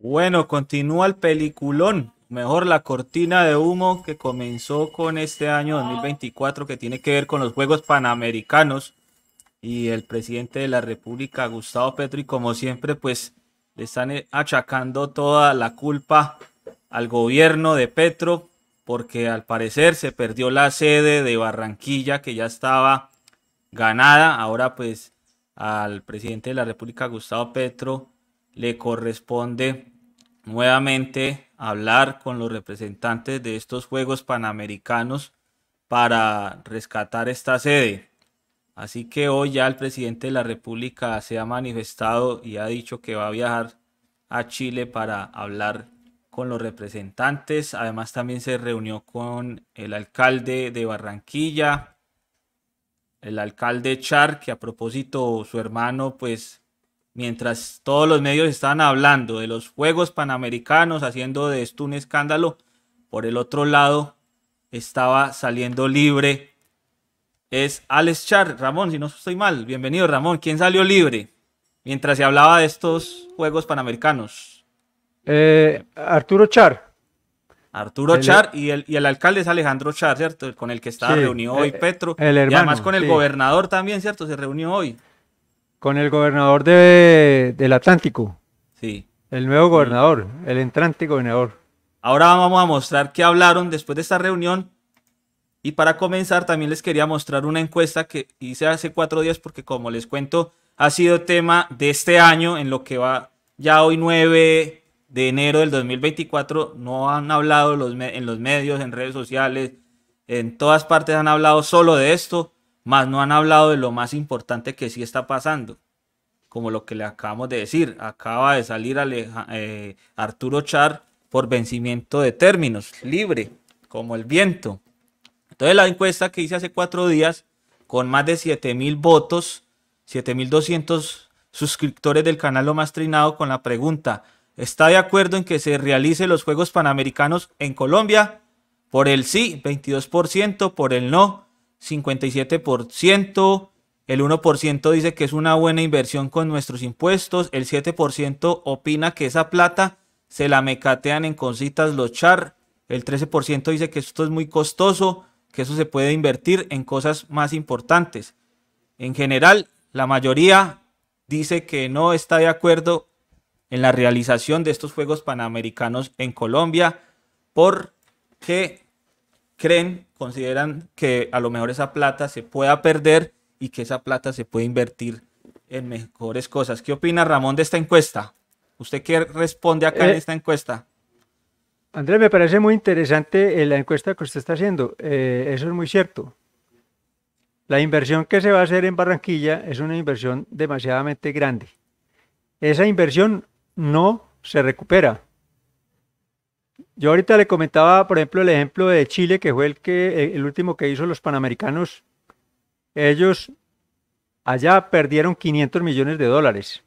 Bueno, continúa el peliculón, mejor la cortina de humo que comenzó con este año 2024 que tiene que ver con los Juegos Panamericanos y el presidente de la República, Gustavo Petro, y como siempre, pues le están eh, achacando toda la culpa al gobierno de Petro porque al parecer se perdió la sede de Barranquilla que ya estaba ganada. Ahora pues al presidente de la República, Gustavo Petro, le corresponde nuevamente hablar con los representantes de estos Juegos Panamericanos para rescatar esta sede. Así que hoy ya el presidente de la República se ha manifestado y ha dicho que va a viajar a Chile para hablar con los representantes. Además también se reunió con el alcalde de Barranquilla, el alcalde Char, que a propósito su hermano pues mientras todos los medios estaban hablando de los Juegos Panamericanos, haciendo de esto un escándalo, por el otro lado estaba saliendo libre. Es Alex Char, Ramón, si no estoy mal, bienvenido Ramón, ¿quién salió libre mientras se hablaba de estos Juegos Panamericanos? Eh, Arturo Char. Arturo Char y el, el, alcalde es Alejandro Char, ¿cierto? Con el que estaba reunió reunido hoy eh, Petro. y además con el gobernador también, ¿cierto? Se reunió hoy. Con el gobernador del Atlántico. Sí. El nuevo gobernador, el entrante gobernador. Ahora vamos a mostrar qué hablaron después de esta reunión. Y para comenzar, también les quería mostrar una encuesta que hice hace cuatro días, porque como les cuento, ha sido tema de este año, en lo que va ya hoy 9 de enero del 2024. No han hablado los en los medios, en redes sociales, en todas partes han hablado solo de esto más no han hablado de lo más importante que sí está pasando, como lo que le acabamos de decir, acaba de salir eh, Arturo Char por vencimiento de términos, libre, como el viento. Entonces la encuesta que hice hace cuatro días, con más de 7.000 votos, 7.200 suscriptores del canal Lo Más Trinado, con la pregunta, ¿está de acuerdo en que se realicen los Juegos Panamericanos en Colombia? Por el sí, 22%, por el no, 57%, el 1% dice que es una buena inversión con nuestros impuestos, el 7% opina que esa plata se la mecatean en cositas los char, el 13% dice que esto es muy costoso, que eso se puede invertir en cosas más importantes. En general, la mayoría dice que no está de acuerdo en la realización de estos Juegos Panamericanos en Colombia porque creen, consideran que a lo mejor esa plata se pueda perder y que esa plata se puede invertir en mejores cosas. ¿Qué opina Ramón de esta encuesta? ¿Usted qué responde acá en eh, esta encuesta? Andrés, me parece muy interesante eh, la encuesta que usted está haciendo. Eh, eso es muy cierto. La inversión que se va a hacer en Barranquilla es una inversión demasiadamente grande. Esa inversión no se recupera. Yo ahorita le comentaba, por ejemplo, el ejemplo de Chile, que fue el, que, eh, el último que hizo los Panamericanos. Ellos allá perdieron 500 millones de dólares.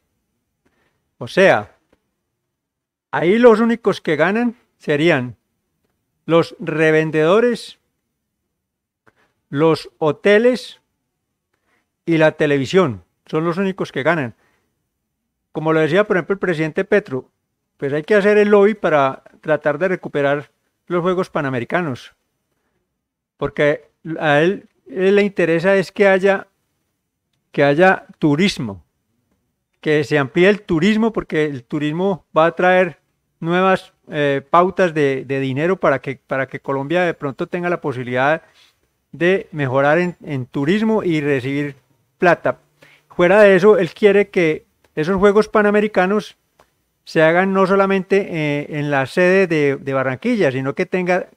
O sea, ahí los únicos que ganan serían los revendedores, los hoteles y la televisión. Son los únicos que ganan. Como lo decía, por ejemplo, el presidente Petro, pues hay que hacer el lobby para tratar de recuperar los Juegos Panamericanos. Porque a él, eh, le interesa es que haya, que haya turismo, que se amplíe el turismo, porque el turismo va a traer nuevas eh, pautas de, dinero para que, para que Colombia de pronto tenga la posibilidad de mejorar en turismo y recibir plata. Fuera de eso, él quiere que esos Juegos Panamericanos se hagan no solamente eh, en la sede de, Barranquilla, sino que tenga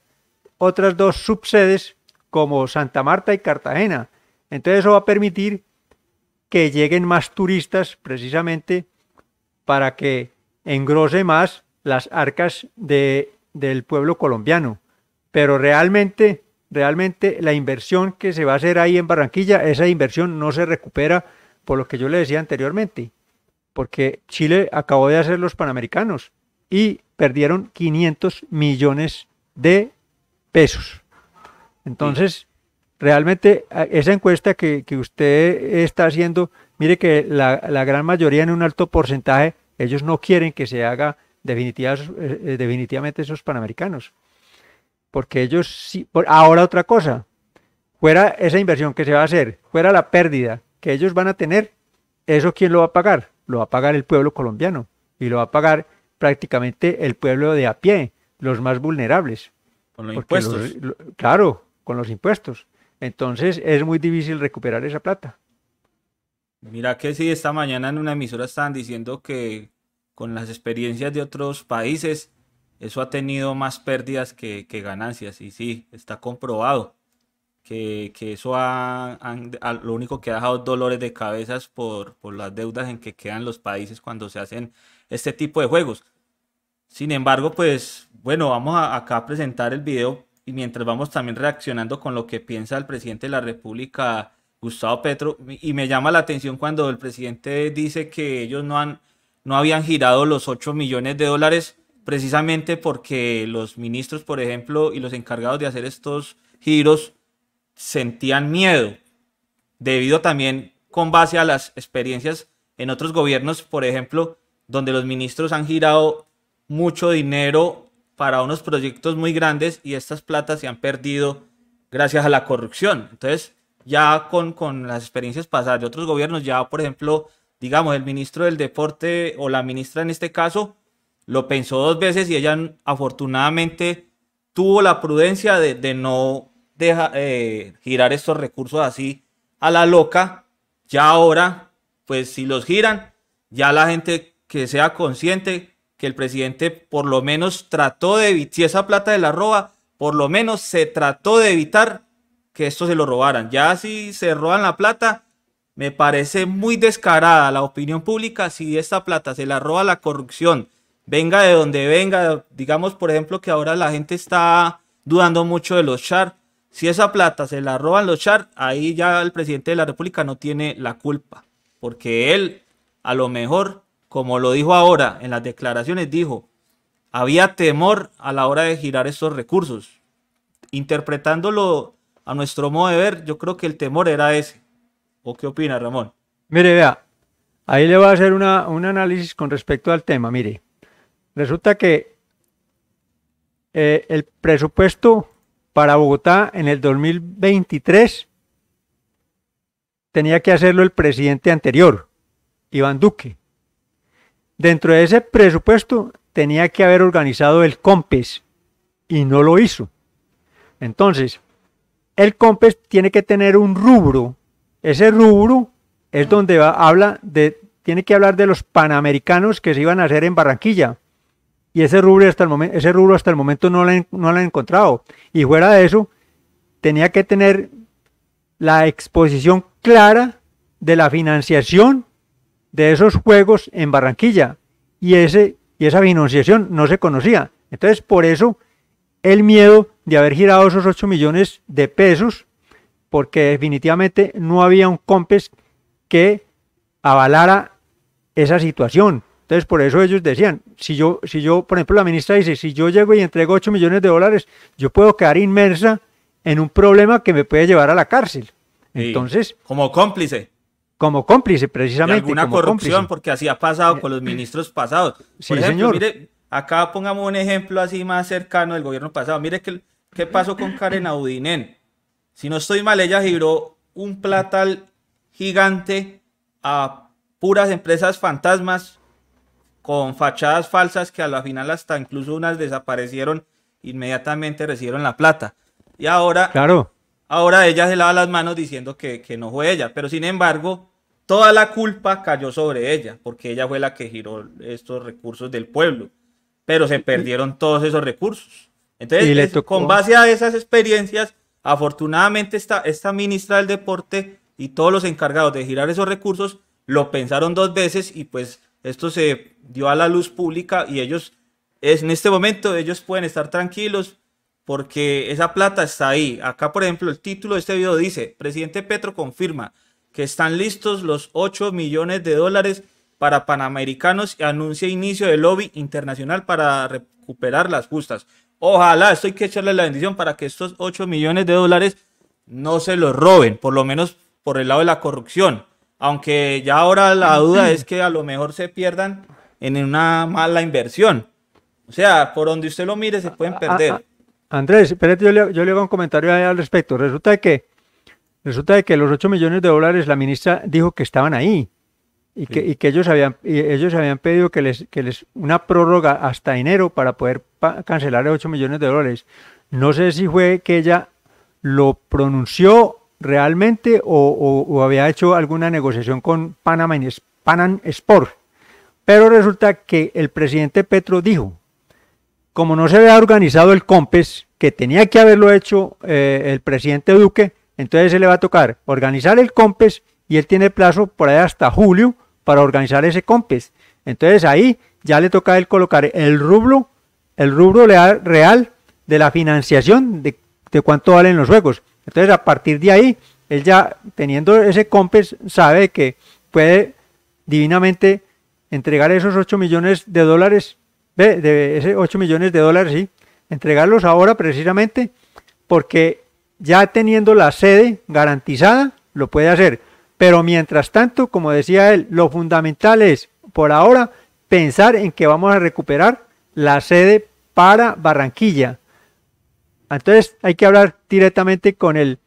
otras dos subsedes como Santa Marta y Cartagena. Entonces eso va a permitir que lleguen más turistas precisamente para que engrose más las arcas del pueblo colombiano. Pero realmente, realmente la inversión que se va a hacer ahí en Barranquilla, esa inversión no se recupera por lo que yo le decía anteriormente porque Chile acabó de hacer los Panamericanos y perdieron 500 millones de pesos. Entonces, realmente esa encuesta que, que usted está haciendo, mire que la, gran mayoría en un alto porcentaje, ellos no quieren que se haga eh, eh, definitivamente esos Panamericanos. Porque ellos sí, ahora otra cosa, fuera esa inversión que se va a hacer, fuera la pérdida que ellos van a tener, ¿eso quién lo va a pagar? lo va a pagar el pueblo colombiano y lo va a pagar prácticamente el pueblo de a pie, los más vulnerables. Con los impuestos. claro, con los impuestos. Entonces es muy difícil recuperar esa plata. Mira que sí, esta mañana en una emisora estaban diciendo que con las experiencias de otros países, eso ha tenido más pérdidas que, que ganancias. Y sí, está comprobado que, eso ha, lo único que ha dejado dolores de cabezas por, las deudas en que quedan los países cuando se hacen este tipo de juegos. Sin embargo, pues bueno, vamos acá a presentar el video y mientras vamos también reaccionando con lo que piensa el presidente de la República, Gustavo Petro, y me llama la atención cuando el presidente dice que ellos no, han, no habían girado los 8 millones de dólares precisamente porque los ministros, por ejemplo, y los encargados de hacer estos giros sentían miedo, debido también con base a las experiencias en otros gobiernos, por ejemplo, donde los ministros han girado mucho dinero para unos proyectos muy grandes y estas platas se han perdido gracias a la corrupción. Entonces, ya con, las experiencias pasadas de otros gobiernos, ya por ejemplo, digamos, el ministro del deporte o la ministra en este caso, lo pensó dos veces y ella afortunadamente tuvo la prudencia de, de no deja, eh, girar estos recursos así a la loca, ya ahora, pues si los giran, ya la gente que sea consciente que el presidente por lo menos trató de evitar, si esa plata de la roba, por lo menos se trató de evitar que esto se lo robaran. Ya si se roban la plata, me parece muy descarada la opinión pública si esta plata se la roba la corrupción, venga de donde venga, digamos por ejemplo que ahora la gente está dudando mucho de los char, si esa plata se la roban los char, ahí ya el presidente de la República no tiene la culpa, porque él a lo mejor, como lo dijo ahora en las declaraciones, dijo, había temor a la hora de girar estos recursos. Interpretándolo a nuestro modo de ver, yo creo que el temor era ese. ¿O qué opina, Ramón? Mire, vea, ahí le voy a hacer un análisis con respecto al tema. Mire, resulta que eh, el presupuesto para Bogotá en el 2023 tenía que hacerlo el presidente anterior, Iván Duque. Dentro de ese presupuesto tenía que haber organizado el COMPES y no lo hizo. Entonces, el COMPES tiene que tener un rubro. Ese rubro es donde habla de, tiene que hablar de los panamericanos que se iban a hacer en Barranquilla y ese rubro hasta el momento, ese rubro hasta el momento no lo, han, no lo han encontrado. Y fuera de eso, tenía que tener la exposición clara de la financiación de esos juegos en Barranquilla. Y, ese, y esa financiación no se conocía. Entonces, por eso, el miedo de haber girado esos 8 millones de pesos, porque definitivamente no había un COMPES que avalara esa situación. Entonces, por eso ellos decían, si yo, si yo, por ejemplo, la ministra dice, si yo llego y entrego 8 millones de dólares, yo puedo quedar inmersa en un problema que me puede llevar a la cárcel. Entonces. Como cómplice. Como cómplice, precisamente. alguna corrupción, porque así ha pasado con los eh, ministros pasados. sí, señor. Mire, acá pongamos un ejemplo así más cercano del gobierno pasado. Mire qué pasó con Karen Audinen. Si no estoy mal, ella giró un platal gigante a puras empresas fantasmas con fachadas falsas que a la final hasta incluso unas desaparecieron, inmediatamente recibieron la plata. Y ahora, claro. ahora ella se lava las manos diciendo que, no fue ella, pero sin embargo, toda la culpa cayó sobre ella, porque ella fue la que giró estos recursos del pueblo, pero se perdieron todos esos recursos. Entonces, con base a esas experiencias, afortunadamente esta, esta ministra del deporte y todos los encargados de girar esos recursos lo pensaron dos veces y pues esto se dio a la luz pública y ellos, en este momento, ellos pueden estar tranquilos porque esa plata está ahí. Acá, por ejemplo, el título de este video dice, presidente Petro confirma que están listos los 8 millones de dólares para Panamericanos y anuncia inicio de lobby internacional para recuperar las justas. Ojalá, esto hay que echarle la bendición para que estos 8 millones de dólares no se los roben, por lo menos por el lado de la corrupción. Aunque ya ahora la duda es que a lo mejor se pierdan en una mala inversión. O sea, por donde usted lo mire se pueden ah, ah, perder. Ah, Andrés, espérate, yo le, hago un comentario al respecto. Resulta que, resulta que los 8 millones de dólares la ministra dijo que estaban ahí y, que, que, ellos habían, ellos habían pedido que les, que les una prórroga hasta enero para poder cancelar los 8 millones de dólares. No sé si fue que ella lo pronunció realmente o, había hecho alguna negociación con Panamá, Panam Sport. Pero resulta que el presidente Petro dijo, como no se había organizado el COMPES, que tenía que haberlo hecho eh, el presidente Duque, entonces se le va a tocar organizar el COMPES y él tiene plazo por ahí hasta julio para organizar ese COMPES. Entonces ahí ya le toca a él colocar el rublo, el rubro real de la financiación de, de cuánto valen los juegos. Entonces, a partir de ahí, él ya teniendo ese COMPES, sabe que puede divinamente entregar esos 8 millones de dólares, de, de esos 8 millones de dólares, sí, entregarlos ahora precisamente porque ya teniendo la sede garantizada, lo puede hacer. Pero mientras tanto, como decía él, lo fundamental es, por ahora, pensar en que vamos a recuperar la sede para Barranquilla. Entonces hay que hablar directamente con el,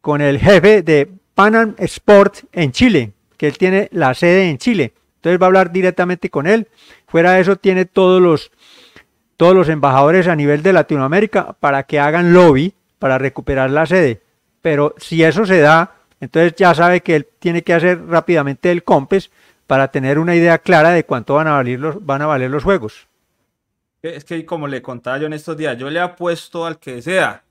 con el jefe de Panam Sport en Chile, que él tiene la sede en Chile. Entonces va a hablar directamente con él. Fuera de eso tiene todos los, todos los embajadores a nivel de Latinoamérica para que hagan lobby para recuperar la sede. Pero si eso se da, entonces ya sabe que él tiene que hacer rápidamente el COMPES para tener una idea clara de cuánto van a valer los, van a valer los juegos. Es que como le contaba yo en estos días, yo le apuesto al que sea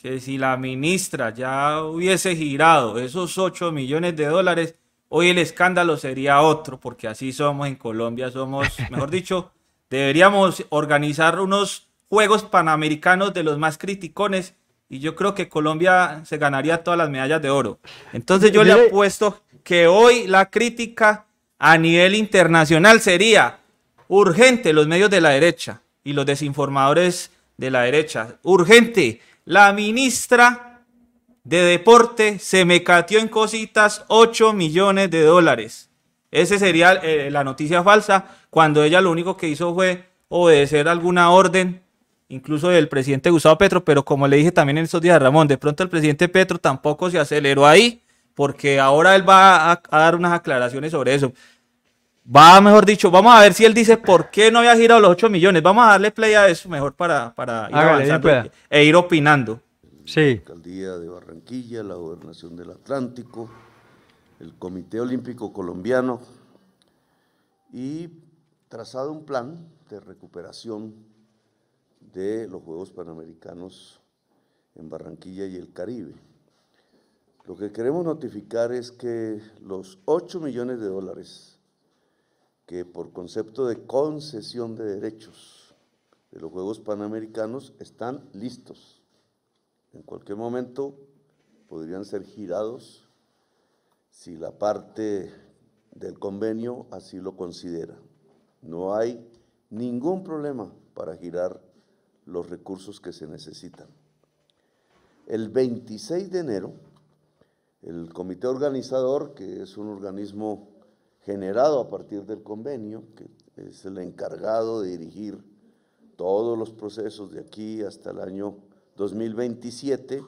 que si la ministra ya hubiese girado esos 8 millones de dólares, hoy el escándalo sería otro, porque así somos en Colombia, somos, mejor dicho, deberíamos organizar unos Juegos Panamericanos de los más criticones y yo creo que Colombia se ganaría todas las medallas de oro. Entonces yo le apuesto que hoy la crítica a nivel internacional sería Urgente, los medios de la derecha y los desinformadores de la derecha. Urgente, la ministra de Deporte se me cateó en cositas 8 millones de dólares. Esa sería eh, la noticia falsa, cuando ella lo único que hizo fue obedecer alguna orden, incluso del presidente Gustavo Petro, pero como le dije también en estos días a Ramón, de pronto el presidente Petro tampoco se aceleró ahí, porque ahora él va a dar unas aclaraciones sobre eso va, mejor dicho, vamos a ver si él dice por qué no había girado los 8 millones. Vamos a darle play a eso mejor para, para ir avanzando e ir opinando. Sí. La alcaldía de Barranquilla, la gobernación del Atlántico, el Comité Olímpico Colombiano y trazado un plan de recuperación de los Juegos Panamericanos en Barranquilla y el Caribe. Lo que queremos notificar es que los 8 millones de dólares que por concepto de concesión de derechos de los Juegos Panamericanos están listos. En cualquier momento podrían ser girados si la parte del convenio así lo considera. No hay ningún problema para girar los recursos que se necesitan. El 26 de enero, el comité organizador, que es un organismo generado a partir del convenio, que es el encargado de dirigir todos los procesos de aquí hasta el año 2027,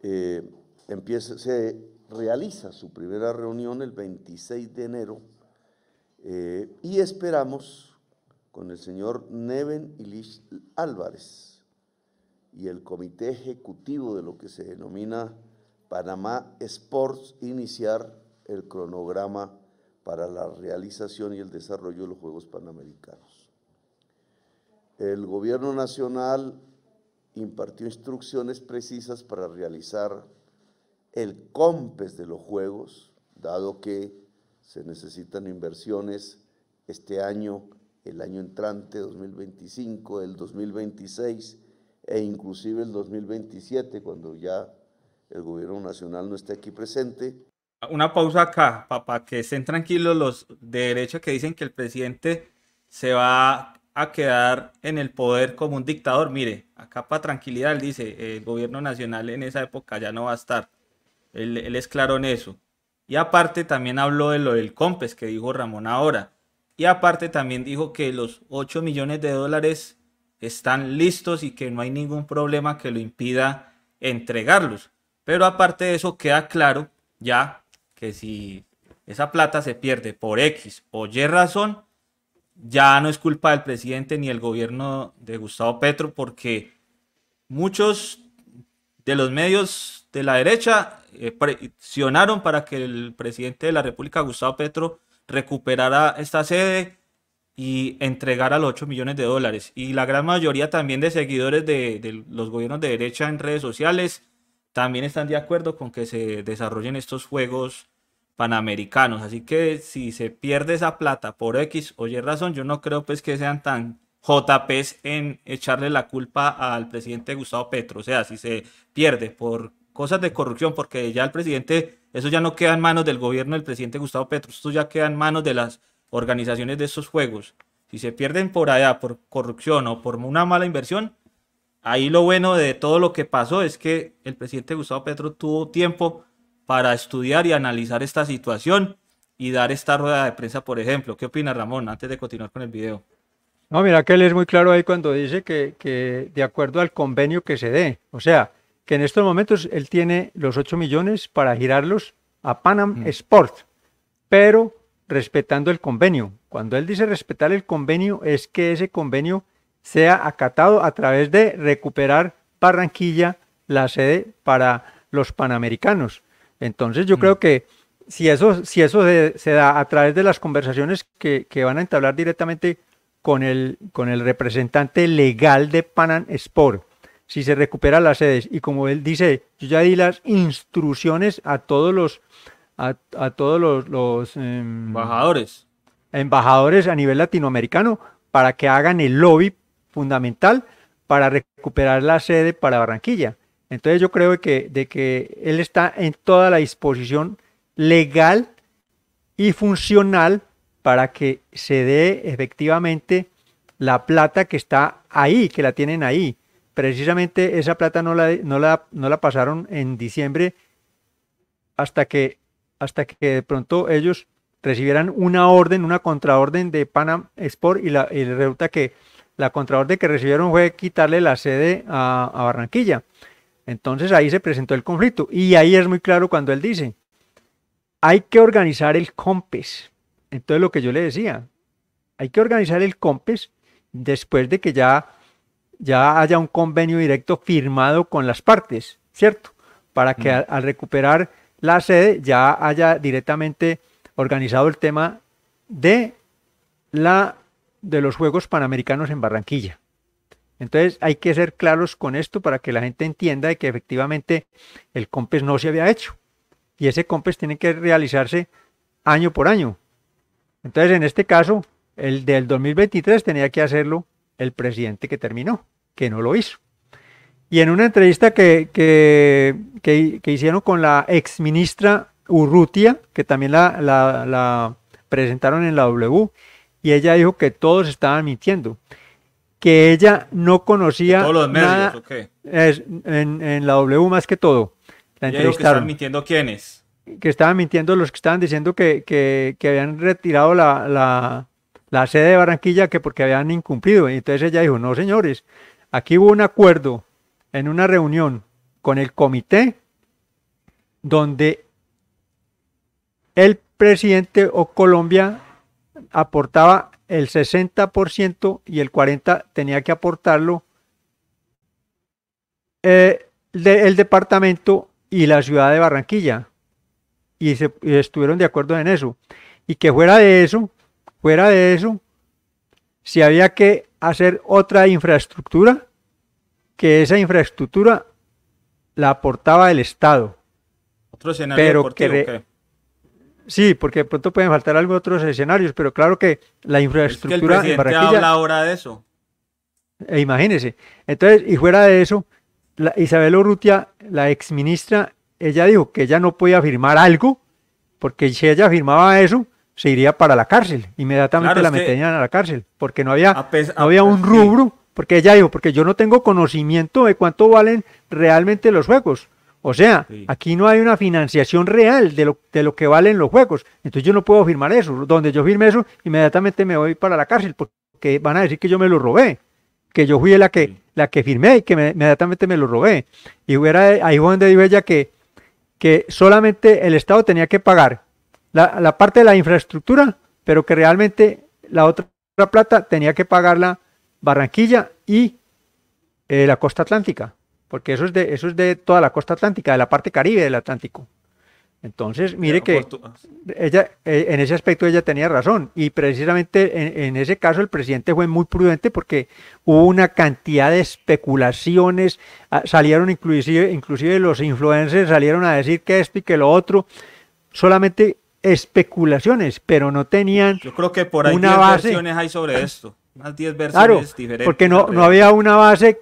eh, empieza, se realiza su primera reunión el 26 de enero eh, y esperamos con el señor Neven Ilish Álvarez y el comité ejecutivo de lo que se denomina Panamá Sports iniciar el cronograma para la realización y el desarrollo de los Juegos Panamericanos. El Gobierno Nacional impartió instrucciones precisas para realizar el COMPES de los Juegos, dado que se necesitan inversiones este año, el año entrante 2025, el 2026 e inclusive el 2027, cuando ya el gobierno nacional no esté aquí presente, una pausa acá, para que estén tranquilos los de derecha que dicen que el presidente se va a quedar en el poder como un dictador. Mire, acá para tranquilidad, él dice, el gobierno nacional en esa época ya no va a estar. Él, él es claro en eso. Y aparte también habló de lo del COMPES que dijo Ramón ahora. Y aparte también dijo que los 8 millones de dólares están listos y que no hay ningún problema que lo impida entregarlos. Pero aparte de eso queda claro ya que si esa plata se pierde por X o Y razón, ya no es culpa del presidente ni el gobierno de Gustavo Petro, porque muchos de los medios de la derecha eh, presionaron para que el presidente de la República, Gustavo Petro, recuperara esta sede y entregara los 8 millones de dólares. Y la gran mayoría también de seguidores de, de los gobiernos de derecha en redes sociales también están de acuerdo con que se desarrollen estos juegos panamericanos. Así que si se pierde esa plata por X o Y razón, yo no creo pues que sean tan JPs en echarle la culpa al presidente Gustavo Petro. O sea, si se pierde por cosas de corrupción, porque ya el presidente, eso ya no queda en manos del gobierno del presidente Gustavo Petro, esto ya queda en manos de las organizaciones de estos juegos. Si se pierden por allá, por corrupción o por una mala inversión, ahí lo bueno de todo lo que pasó es que el presidente Gustavo Petro tuvo tiempo para estudiar y analizar esta situación y dar esta rueda de prensa, por ejemplo. ¿Qué opina Ramón antes de continuar con el video? No, mira que él es muy claro ahí cuando dice que, de acuerdo al convenio que se dé, o sea, que en estos momentos él tiene los 8 millones para girarlos a Panam mm. Sport, pero respetando el convenio. Cuando él dice respetar el convenio, es que ese convenio sea acatado a través de recuperar Barranquilla, la sede para los Panamericanos. Entonces yo mm. creo que si eso, si eso se, da a través de las conversaciones que, van a entablar directamente con el, con el representante legal de Panam Sport, si se recupera las sedes y como él dice, yo ya di las instrucciones a todos los a, todos los, em, embajadores embajadores a nivel latinoamericano para que hagan el lobby fundamental para recuperar la sede para Barranquilla. Entonces yo creo que, de que él está en toda la disposición legal y funcional para que se dé efectivamente la plata que está ahí, que la tienen ahí. Precisamente esa plata no la, no la, no la pasaron en diciembre hasta que, hasta que de pronto ellos recibieran una orden, una contraorden de Panam Sport y, la, y resulta que la contraorden que recibieron fue quitarle la sede a, Barranquilla. Entonces ahí se presentó el conflicto y ahí es muy claro cuando él dice, hay que organizar el COMPES. Entonces lo que yo le decía, hay que organizar el COMPES después de que ya, ya haya un convenio directo firmado con las partes, ¿cierto? Para que al, recuperar la sede ya haya directamente organizado el tema de la de los Juegos Panamericanos en Barranquilla. Entonces hay que ser claros con esto para que la gente entienda de que efectivamente el COMPES no se había hecho y ese COMPES tiene que realizarse año por año. Entonces en este caso, el del 2023 tenía que hacerlo el presidente que terminó, que no lo hizo. Y en una entrevista que, que, hicieron con la exministra Urrutia, que también la, la presentaron en la W, y ella dijo que todos estaban mintiendo, que ella no conocía todos los medios, nada es, en, la W más que todo. ella que estaban mintiendo quiénes? Que estaban mintiendo los que estaban diciendo que, habían retirado la, sede de Barranquilla que porque habían incumplido. entonces ella dijo, no señores, aquí hubo un acuerdo en una reunión con el comité donde el presidente o Colombia aportaba el 60% y el 40% tenía que aportarlo eh, el departamento y la ciudad de Barranquilla. Y, se, estuvieron de acuerdo en eso. Y que fuera de eso, fuera de eso, si había que hacer otra infraestructura, que esa infraestructura la aportaba el Estado. Otro escenario pero que, Sí, porque de pronto pueden faltar algo otros escenarios, pero claro que la infraestructura es que el presidente ahora de eso. E imagínese. Entonces, y fuera de eso, la Isabel Urrutia, la ministra, ella dijo que ella no podía firmar algo, porque si ella firmaba eso, se iría para la cárcel. Inmediatamente la meterían a la cárcel, porque no había, no había un rubro, porque ella dijo, porque yo no tengo conocimiento de cuánto valen realmente los juegos. O sea, aquí no hay una financiación real de lo, de lo que valen los juegos. Entonces yo no puedo firmar eso. Donde yo firme eso, inmediatamente me voy para la cárcel porque van a decir que yo me lo robé, que yo fui la que, la que firmé y que inmediatamente me lo robé. Y hubiera, ahí fue donde dijo ella que, que solamente el Estado tenía que pagar la, parte de la infraestructura, pero que realmente la otra plata tenía que pagar la Barranquilla y eh, la costa atlántica porque eso es de, eso es de toda la costa atlántica, de la parte caribe del Atlántico. Entonces, mire que ella, eh, en ese aspecto ella tenía razón y precisamente en, ese caso el presidente fue muy prudente porque hubo una cantidad de especulaciones, ah, salieron inclusive, inclusive los influencers salieron a decir que esto y que lo otro, solamente especulaciones, pero no tenían Yo creo que por ahí una base. versiones hay sobre esto, más 10 diferentes. porque no, no había una base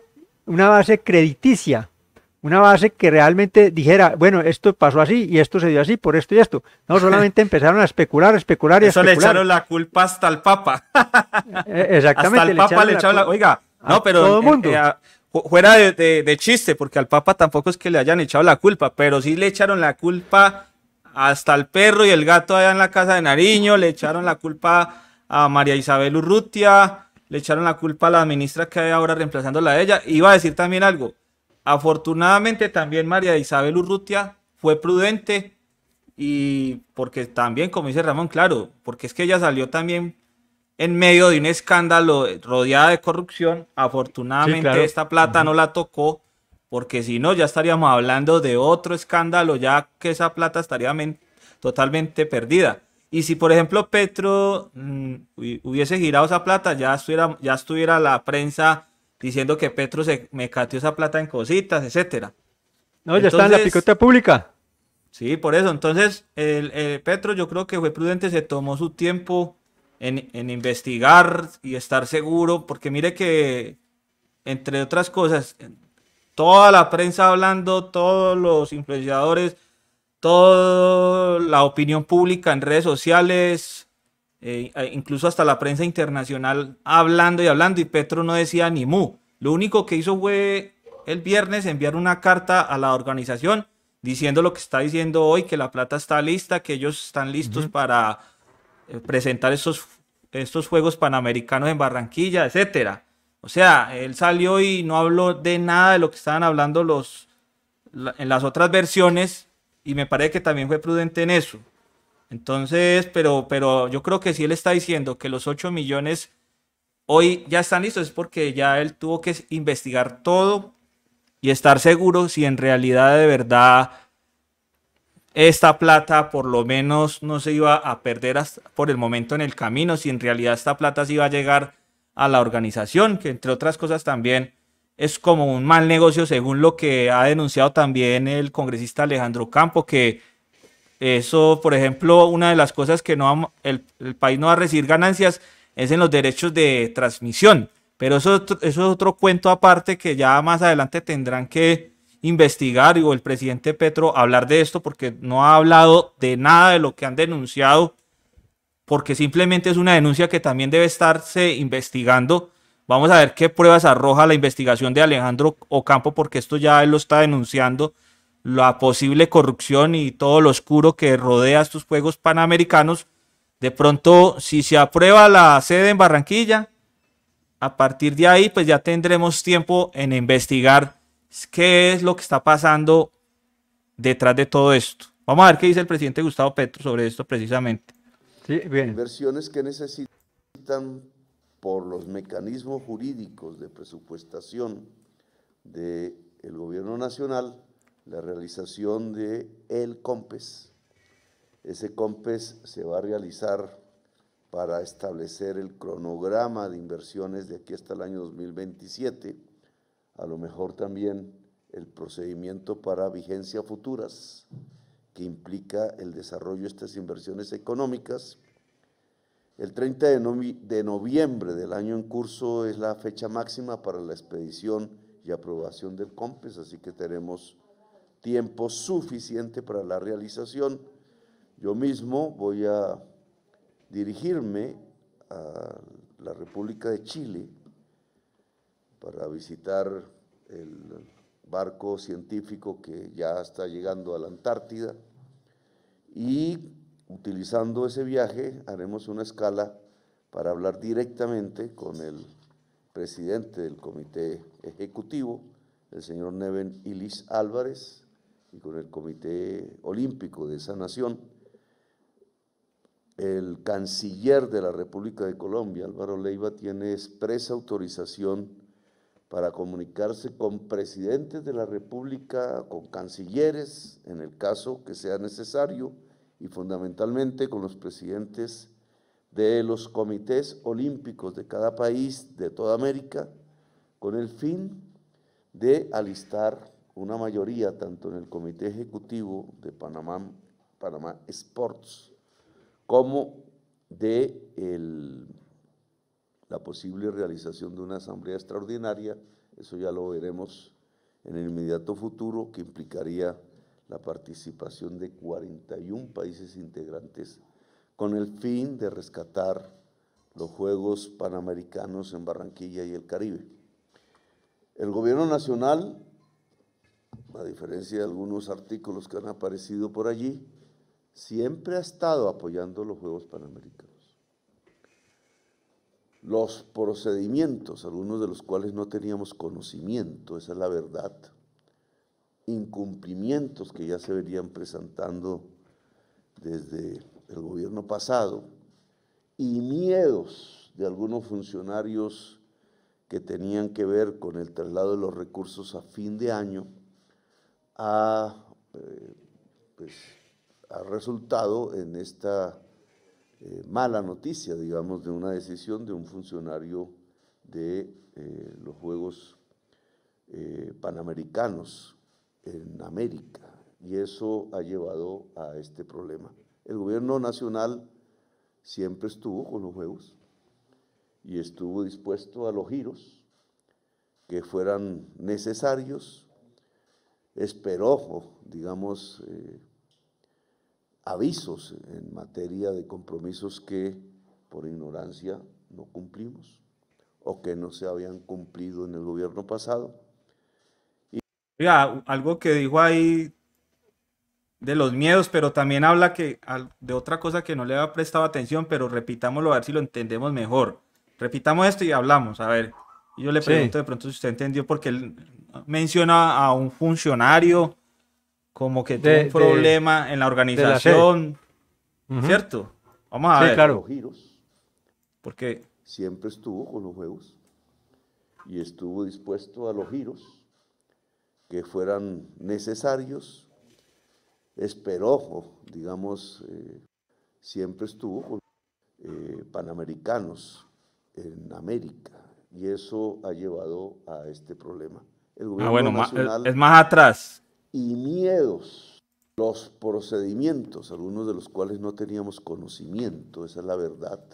una base crediticia, una base que realmente dijera, bueno, esto pasó así y esto se dio así por esto y esto. No, solamente empezaron a especular, especular y Eso le echaron la culpa hasta el Papa. Eh, eh, exactamente. Hasta el Papa le, echaron la, Oiga, no, pero... Eh, fuera de, de, chiste, porque al Papa tampoco es que le hayan echado la culpa, pero sí le echaron la culpa hasta el perro y el gato allá en la casa de Nariño, le echaron la culpa a María Isabel Urrutia, le echaron la culpa a la ministra que hay ahora reemplazándola a ella. Iba a decir también algo. Afortunadamente también María Isabel Urrutia fue prudente y porque también, como dice Ramón, claro, porque es que ella salió también en medio de un escándalo eh, rodeada de corrupción. Afortunadamente esta plata no la tocó porque si no ya estaríamos hablando de otro escándalo ya que esa plata estaría totalmente perdida. Y si, por ejemplo, Petro mm, hubiese girado esa plata, ya estuviera, ya estuviera la prensa diciendo que Petro se me cateó esa plata en cositas, etcétera. No, ya está en la picota pública. Sí, por eso. Entonces, el, Petro yo creo que fue prudente, se tomó su tiempo en, en, investigar y estar seguro, porque mire que, entre otras cosas, toda la prensa hablando, todos los influenciadores toda la opinión pública en redes sociales, eh, incluso hasta la prensa internacional hablando y hablando, y Petro no decía ni mu. Lo único que hizo fue el viernes enviar una carta a la organización diciendo lo que está diciendo hoy, que la plata está lista, que ellos están listos para eh, presentar estos, estos Juegos Panamericanos en Barranquilla, etcétera. O sea, él salió y no habló de nada de lo que estaban hablando los, en las otras versiones y me parece que también fue prudente en eso. Entonces, pero, pero yo creo que si él está diciendo que los 8 millones hoy ya están listos, es porque ya él tuvo que investigar todo y estar seguro si en realidad de verdad esta plata por lo menos no se iba a perder por el momento en el camino, si en realidad esta plata se iba a llegar a la organización, que entre otras cosas también es como un mal negocio, según lo que ha denunciado también el congresista Alejandro Campo, que eso, por ejemplo, una de las cosas que no el, país no va a recibir ganancias es en los derechos de transmisión. Pero eso, eso es otro cuento aparte que ya más adelante tendrán que investigar y o el presidente Petro hablar de esto porque no ha hablado de nada de lo que han denunciado porque simplemente es una denuncia que también debe estarse investigando Vamos a ver qué pruebas arroja la investigación de Alejandro Ocampo, porque esto ya él lo está denunciando, la posible corrupción y todo lo oscuro que rodea estos Juegos Panamericanos. De pronto, si se aprueba la sede en Barranquilla, a partir de ahí, pues ya tendremos tiempo en investigar qué es lo que está pasando detrás de todo esto. Vamos a ver qué dice el presidente Gustavo Petro sobre esto precisamente. Sí, bien. Inversiones que necesitan por los mecanismos jurídicos de presupuestación del gobierno nacional la realización de el COMPES. Ese COMPES se va a realizar para establecer el cronograma de inversiones de aquí hasta el año 2027, a lo mejor también el procedimiento para vigencia futuras, que implica el desarrollo de estas inversiones económicas el 30 de, noviembre del año en curso es la fecha máxima para la expedición y aprobación del COMPES, así que tenemos tiempo suficiente para la realización. Yo mismo voy a dirigirme a la República de Chile para visitar el barco científico que ya está llegando a la Antártida y utilizando ese viaje haremos una escala para hablar directamente con el presidente del comité ejecutivo, el señor Neven Ilis Álvarez, y con el comité olímpico de esa nación, el canciller de la República de Colombia, Álvaro Leiva, tiene expresa autorización para comunicarse con presidentes de la República, con cancilleres, en el caso que sea necesario, y fundamentalmente con los presidentes de los comités olímpicos de cada país de toda América, con el fin de alistar una mayoría tanto en el comité ejecutivo de Panamá, Panamá Sports como de la posible realización de una asamblea extraordinaria. Eso ya lo veremos en el inmediato futuro, que implicaría la participación de 41 países integrantes con el fin de rescatar los Juegos Panamericanos en Barranquilla y el Caribe. El gobierno nacional, a diferencia de algunos artículos que han aparecido por allí, siempre ha estado apoyando los Juegos Panamericanos. Los procedimientos, algunos de los cuales no teníamos conocimiento, esa es la verdad, incumplimientos que ya se venían presentando desde el gobierno pasado y miedos de algunos funcionarios que tenían que ver con el traslado de los recursos a fin de año, eh, pues, ha, resultado en esta eh, mala noticia, digamos, de una decisión de un funcionario de eh, los Juegos Panamericanos en América y eso ha llevado a este problema. El gobierno nacional siempre estuvo con los juegos y estuvo dispuesto a los giros que fueran necesarios. Esperó, digamos, eh, avisos en materia de compromisos que por ignorancia no cumplimos o que no se habían cumplido en el gobierno pasado algo que dijo ahí de los miedos, pero también habla que, de otra cosa que no le ha prestado atención, pero repitámoslo a ver si lo entendemos mejor. Repitamos esto y hablamos, a ver. yo le pregunto de pronto si usted entendió, porque él menciona a un funcionario como que tiene tuvo un problema en la organización, ¿cierto? Vamos a ver. claro. Giros. Porque siempre estuvo con los juegos y estuvo dispuesto a los giros que fueran necesarios. espero, digamos, eh, siempre estuvo eh, panamericanos en América y eso ha llevado a este problema. Ah, eh, es más atrás. Y miedos, los procedimientos, algunos de los cuales no teníamos conocimiento, esa es la verdad.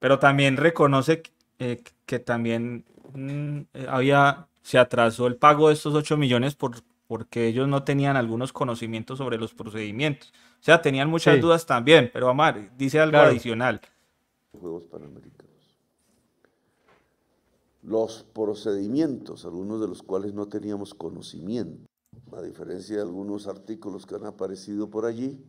Pero también reconoce eh, que también mm, había se atrasó el pago de estos 8 millones porque ellos no tenían algunos conocimientos sobre los procedimientos. O sea, tenían muchas dudas también, pero Amar, dice algo adicional. Los procedimientos, algunos de los cuales no teníamos conocimiento, a diferencia de algunos artículos que han aparecido por allí,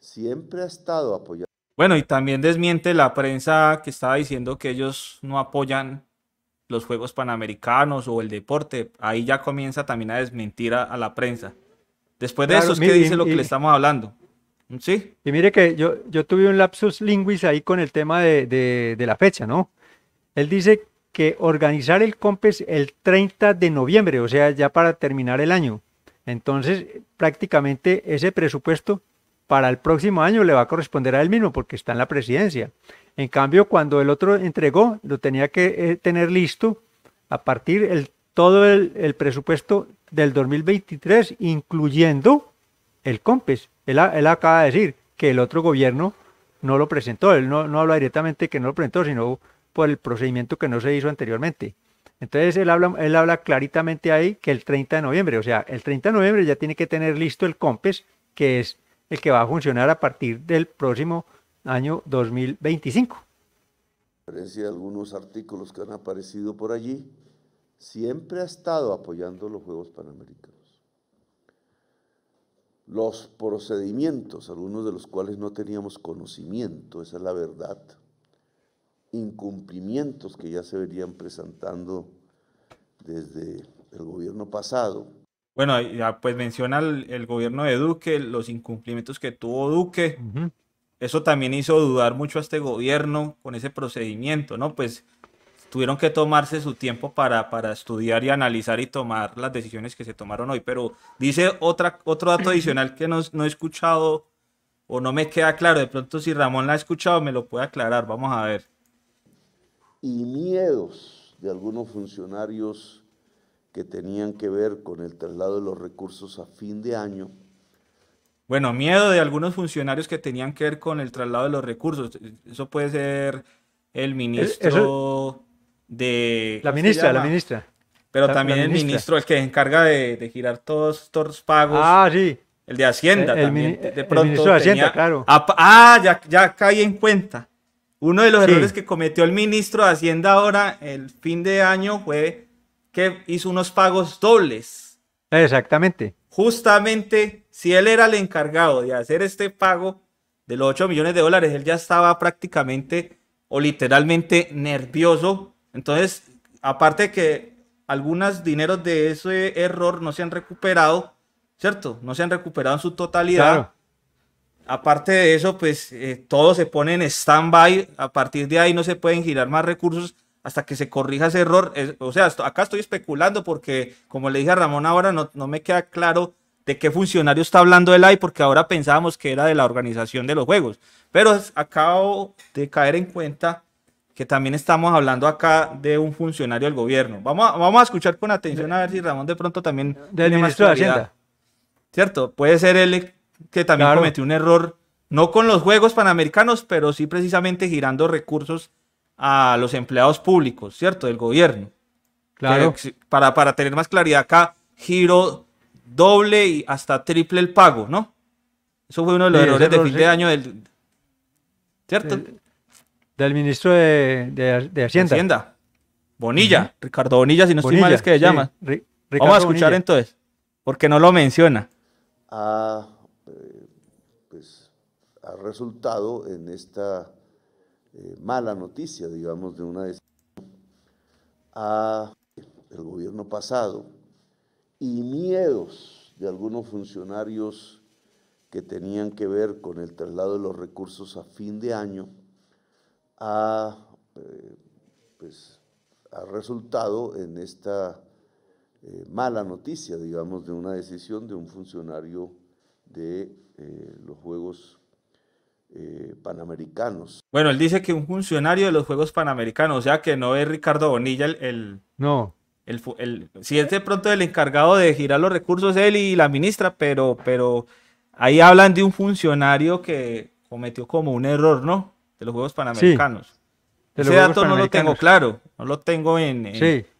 siempre ha estado apoyado. Bueno, y también desmiente la prensa que estaba diciendo que ellos no apoyan los Juegos Panamericanos o el deporte, ahí ya comienza también a desmentir a, la prensa. Después de eso ¿qué que dice lo que le estamos hablando. Sí. Y mire que yo, yo tuve un lapsus linguis ahí con el tema de, de la fecha, ¿no? Él dice que organizar el COMPES el 30 de noviembre, o sea, ya para terminar el año. Entonces, prácticamente ese presupuesto para el próximo año le va a corresponder a él mismo porque está en la presidencia. En cambio, cuando el otro entregó, lo tenía que eh, tener listo a partir el, todo el, presupuesto del 2023, incluyendo el COMPES. Él, acaba de decir que el otro gobierno no lo presentó. Él no, no habla directamente que no lo presentó, sino por el procedimiento que no se hizo anteriormente. Entonces él habla, él habla claritamente ahí que el 30 de noviembre, o sea, el 30 de noviembre ya tiene que tener listo el COMPES, que es el que va a funcionar a partir del próximo año 2025. de algunos artículos que han aparecido por allí, siempre ha estado apoyando los Juegos Panamericanos. Los procedimientos, algunos de los cuales no teníamos conocimiento, esa es la verdad, incumplimientos que ya se verían presentando desde el gobierno pasado. Bueno, ya pues menciona el, gobierno de Duque, los incumplimientos que tuvo Duque, eso también hizo dudar mucho a este gobierno con ese procedimiento, ¿no? Pues tuvieron que tomarse su tiempo para, para estudiar y analizar y tomar las decisiones que se tomaron hoy. Pero dice otra, otro dato adicional que no, no he escuchado o no me queda claro. De pronto si Ramón la ha escuchado me lo puede aclarar. Vamos a ver. Y miedos de algunos funcionarios que tenían que ver con el traslado de los recursos a fin de año bueno, miedo de algunos funcionarios que tenían que ver con el traslado de los recursos. Eso puede ser el ministro de... La ministra, la ministra. Pero también el ministro, el que se encarga de, girar todos estos pagos. Ah, sí. El de Hacienda eh, también. El, ministro de Hacienda, claro. Ah, ya, ya caí en cuenta. Uno de los errores que cometió el ministro de Hacienda ahora, el fin de año, fue que hizo unos pagos dobles. Exactamente justamente si él era el encargado de hacer este pago de los 8 millones de dólares, él ya estaba prácticamente o literalmente nervioso. Entonces, aparte de que algunos dineros de ese error no se han recuperado, ¿cierto? No se han recuperado en su totalidad. Aparte de eso, pues eh, todo se pone en stand-by. A partir de ahí no se pueden girar más recursos hasta que se corrija ese error. o sea, acá estoy especulando porque, como le dije a Ramón ahora, no, me queda claro de qué funcionario está hablando el AI, porque ahora pensábamos que era de la organización de los juegos. Pero acabo de caer en cuenta que también estamos hablando acá de un funcionario del gobierno. Vamos a, vamos a escuchar con atención a ver si Ramón de pronto también... Del ministro de Hacienda. ¿Cierto? Puede ser él que también cometió un error, no con los Juegos Panamericanos, pero sí precisamente girando recursos a los empleados públicos, ¿cierto? Del gobierno. Claro. para, para tener más claridad acá, giro doble y hasta triple el pago, ¿no? Eso fue uno de los errores de fin de año del. ¿Cierto? Del, ministro de, de, Hacienda. Hacienda. Bonilla, Ricardo Bonilla, si no estoy mal es que le llama. Vamos a escuchar entonces, porque no lo menciona. Ah, eh, pues ha resultado en esta eh, mala noticia, digamos, de una decisión a el gobierno pasado y miedos de algunos funcionarios que tenían que ver con el traslado de los recursos a fin de año, ha, eh, pues, ha resultado en esta eh, mala noticia, digamos, de una decisión de un funcionario de los Juegos eh, panamericanos. Bueno, él dice que un funcionario de los Juegos Panamericanos, o sea que no es Ricardo Bonilla el... No. El, el, si es de pronto el encargado de girar los recursos él y la ministra, pero, pero ahí hablan de un funcionario que cometió como un error, ¿no? De los Juegos Panamericanos. Ese dato no lo tengo claro, no lo tengo en,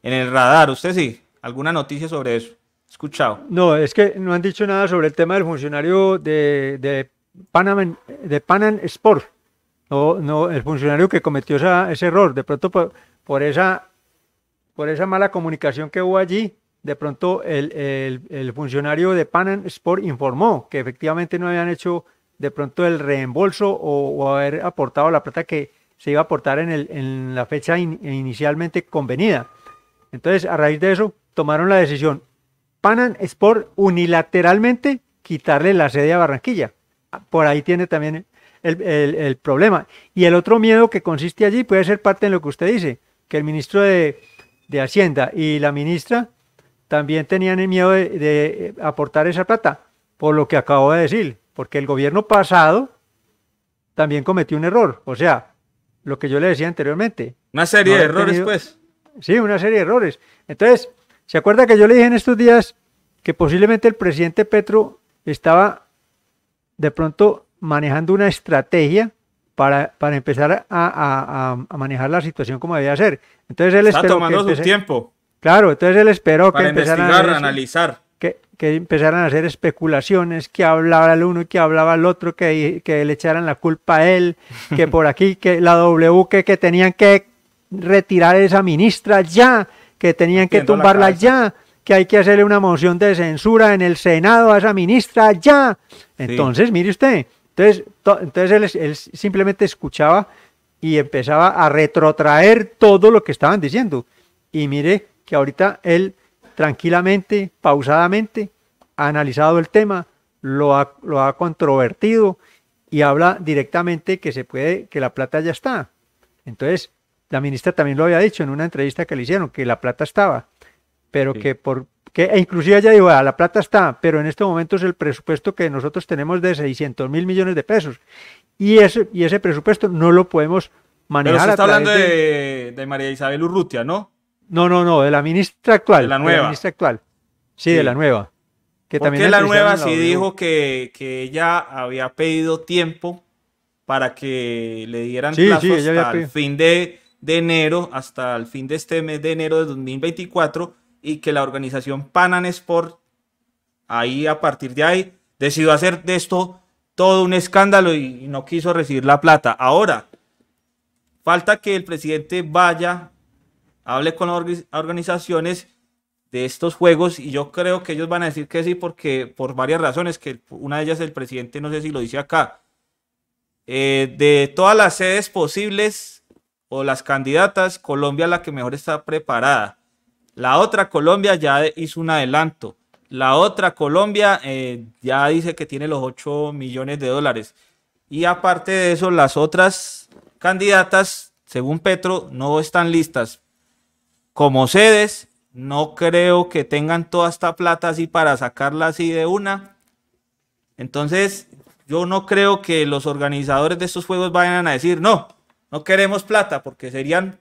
el radar. ¿Usted sí? ¿Alguna noticia sobre eso? Escuchado. No, es que no han dicho nada sobre el tema del funcionario de, de Panam, de Panam Sport. No, no, el funcionario que cometió ese error, de pronto por, esa, por esa mala comunicación que hubo allí, de pronto el, funcionario de Panam Sport informó que efectivamente no habían hecho de pronto el reembolso o, haber aportado la plata que se iba a aportar en, la fecha inicialmente convenida. Entonces, a raíz de eso, tomaron la decisión Panam Sport unilateralmente quitarle la sede a Barranquilla por ahí tiene también el, problema. Y el otro miedo que consiste allí puede ser parte de lo que usted dice, que el ministro de, Hacienda y la ministra también tenían el miedo de, eh, aportar esa plata, por lo que acabo de decir, porque el gobierno pasado también cometió un error, o sea, lo que yo le decía anteriormente. Una serie de errores, pues. Sí, una serie de errores. Entonces, ¿se acuerda que yo le dije en estos días que posiblemente el presidente Petro estaba de pronto manejando una estrategia para, para empezar a, manejar la situación como debía ser. Entonces él Está tomando tiempo. Claro, entonces él esperó que empezaran a analizar. Que, que, empezaran a hacer especulaciones, que hablaba el uno, que hablaba el otro, que, que le echaran la culpa a él, que por aquí, que la W, que, que tenían que retirar esa ministra ya, que tenían que tumbarla ya que hay que hacerle una moción de censura en el Senado a esa ministra ya. Entonces, mire usted, entonces, entonces él, él, simplemente escuchaba y empezaba a retrotraer todo lo que estaban diciendo. Y mire que ahorita él tranquilamente, pausadamente, ha analizado el tema, lo ha, lo ha controvertido y habla directamente que se puede, que la plata ya está. Entonces, la ministra también lo había dicho en una entrevista que le hicieron, que la plata estaba pero que por que e inclusive ya digo, ah, la plata está, pero en este momento es el presupuesto que nosotros tenemos de 600 mil millones de pesos. Y ese, y ese presupuesto no lo podemos manejar. Pero se está hablando de, María Isabel Urrutia, ¿no? No, no, no, de la ministra actual. De la nueva. ministra actual. Sí, de la nueva. Que también la nueva sí dijo que, que ella había pedido tiempo para que le dieran plazo hasta el fin de, de enero, hasta el fin de este mes de enero de 2024 y que la organización Panan Sport, ahí a partir de ahí, decidió hacer de esto todo un escándalo y no quiso recibir la plata. Ahora, falta que el presidente vaya, hable con las organizaciones de estos juegos y yo creo que ellos van a decir que sí porque por varias razones, que una de ellas el presidente, no sé si lo dice acá, eh, de todas las sedes posibles o las candidatas, Colombia es la que mejor está preparada. La otra Colombia ya hizo un adelanto. La otra Colombia eh, ya dice que tiene los 8 millones de dólares. Y aparte de eso, las otras candidatas, según Petro, no están listas. Como sedes, no creo que tengan toda esta plata así para sacarla así de una. Entonces, yo no creo que los organizadores de estos juegos vayan a decir, no, no queremos plata, porque serían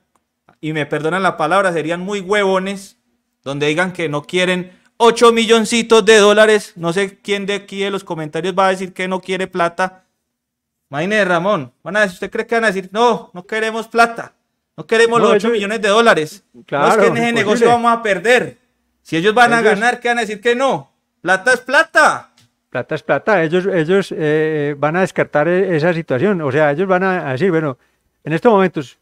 y me perdonan la palabra, serían muy huevones donde digan que no quieren 8 milloncitos de dólares. No sé quién de aquí de los comentarios va a decir que no quiere plata. Imagínese, Ramón, van a decir, ¿usted cree que van a decir, no, no queremos plata? No queremos los 8 millones de dólares. Claro, no que en ese negocio vamos a perder. Si ellos van a ganar, ¿qué van a decir que no? Plata es plata. Plata es plata. Ellos, ellos eh, van a descartar e-, esa situación. O sea, ellos van a decir, bueno, en estos momentos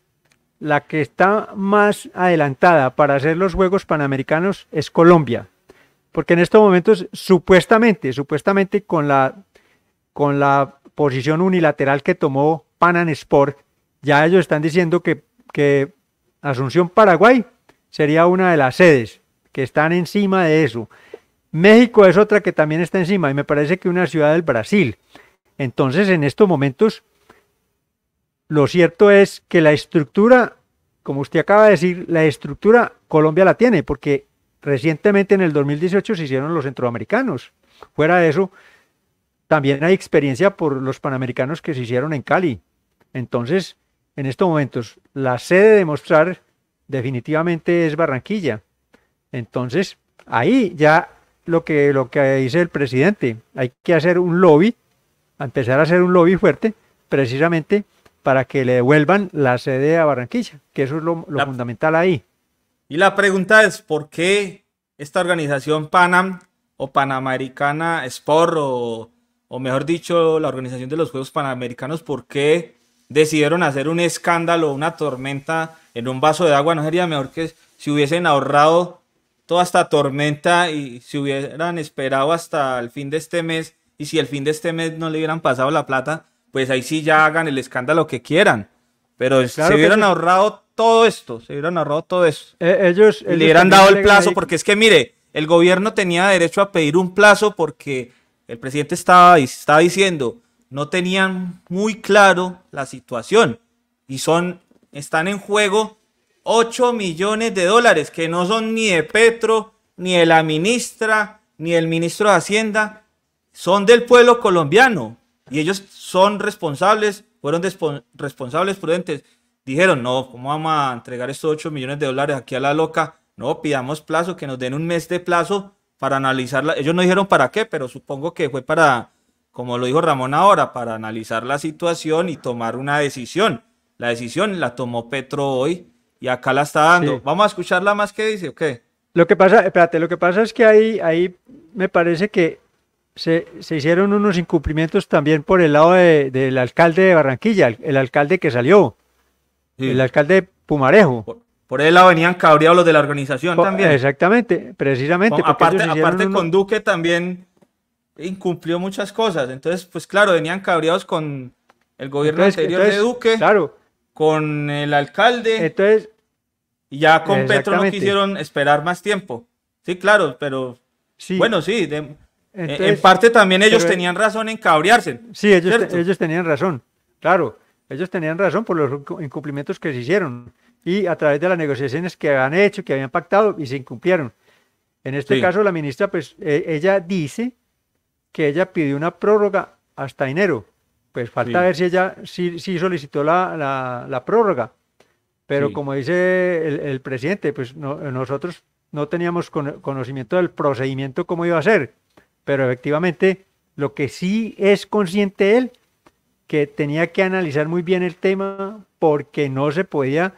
la que está más adelantada para hacer los Juegos Panamericanos es Colombia, porque en estos momentos supuestamente, supuestamente con la, con la posición unilateral que tomó Panam Sport, ya ellos están diciendo que, que Asunción Paraguay sería una de las sedes que están encima de eso. México es otra que también está encima y me parece que una ciudad del Brasil. Entonces, en estos momentos, lo cierto es que la estructura, como usted acaba de decir, la estructura Colombia la tiene, porque recientemente en el 2018 se hicieron los centroamericanos. Fuera de eso, también hay experiencia por los panamericanos que se hicieron en Cali. Entonces, en estos momentos, la sede de mostrar definitivamente es Barranquilla. Entonces, ahí ya lo que, lo que dice el presidente, hay que hacer un lobby, empezar a hacer un lobby fuerte, precisamente para que le devuelvan la sede a Barranquilla, que eso es lo, fundamental ahí. Y la pregunta es, ¿por qué esta organización Panam o Panamericana Sport o, o mejor dicho, la organización de los Juegos Panamericanos, por qué decidieron hacer un escándalo, una tormenta en un vaso de agua? ¿No sería mejor que si hubiesen ahorrado toda esta tormenta y si hubieran esperado hasta el fin de este mes y si el fin de este mes no le hubieran pasado la plata, pues ahí sí ya hagan el escándalo que quieran. Pero eh, se hubieran ahorrado todo esto, se hubieran ahorrado todo eso. Eh, ellos, le hubieran dado el plazo, porque es que mire, el gobierno tenía derecho a pedir un plazo porque el presidente estaba, diciendo, no tenían muy claro la situación y son, están en juego 8 millones de dólares que no son ni de Petro, ni de la ministra, ni del ministro de Hacienda, son del pueblo colombiano. Y ellos son responsables, fueron responsables prudentes. Dijeron, no, ¿cómo vamos a entregar estos 8 millones de dólares aquí a la loca? No, pidamos plazo, que nos den un mes de plazo para analizarla. Ellos no dijeron para qué, pero supongo que fue para, como lo dijo Ramón ahora, para analizar la situación y tomar una decisión. La decisión la tomó Petro hoy y acá la está dando. Vamos a escucharla más que dice, qué? Lo que pasa, espérate, lo que pasa es que ahí, ahí me parece que se, hicieron unos incumplimientos también por el lado del alcalde de Barranquilla, el, alcalde que salió, el alcalde Pumarejo. Por, por lado venían cabreados los de la organización también. Exactamente, precisamente. aparte, con Duque también incumplió muchas cosas. Entonces, pues claro, venían cabreados con el gobierno anterior de Duque, claro. con el alcalde. Entonces, y ya con Petro no quisieron esperar más tiempo. Sí, claro, pero bueno, sí en parte también ellos tenían razón en cabrearse. Sí, ellos, ellos tenían razón, claro. Ellos tenían razón por los incumplimientos que se hicieron y a través de las negociaciones que habían hecho, que habían pactado y se incumplieron. En este caso, la ministra, pues e-, ella dice que ella pidió una prórroga hasta enero. Pues falta ver si ella sí, solicitó la, prórroga. Pero como dice el, presidente, pues nosotros no teníamos conocimiento del procedimiento cómo iba a ser pero efectivamente lo que sí es consciente él, que tenía que analizar muy bien el tema porque no se podía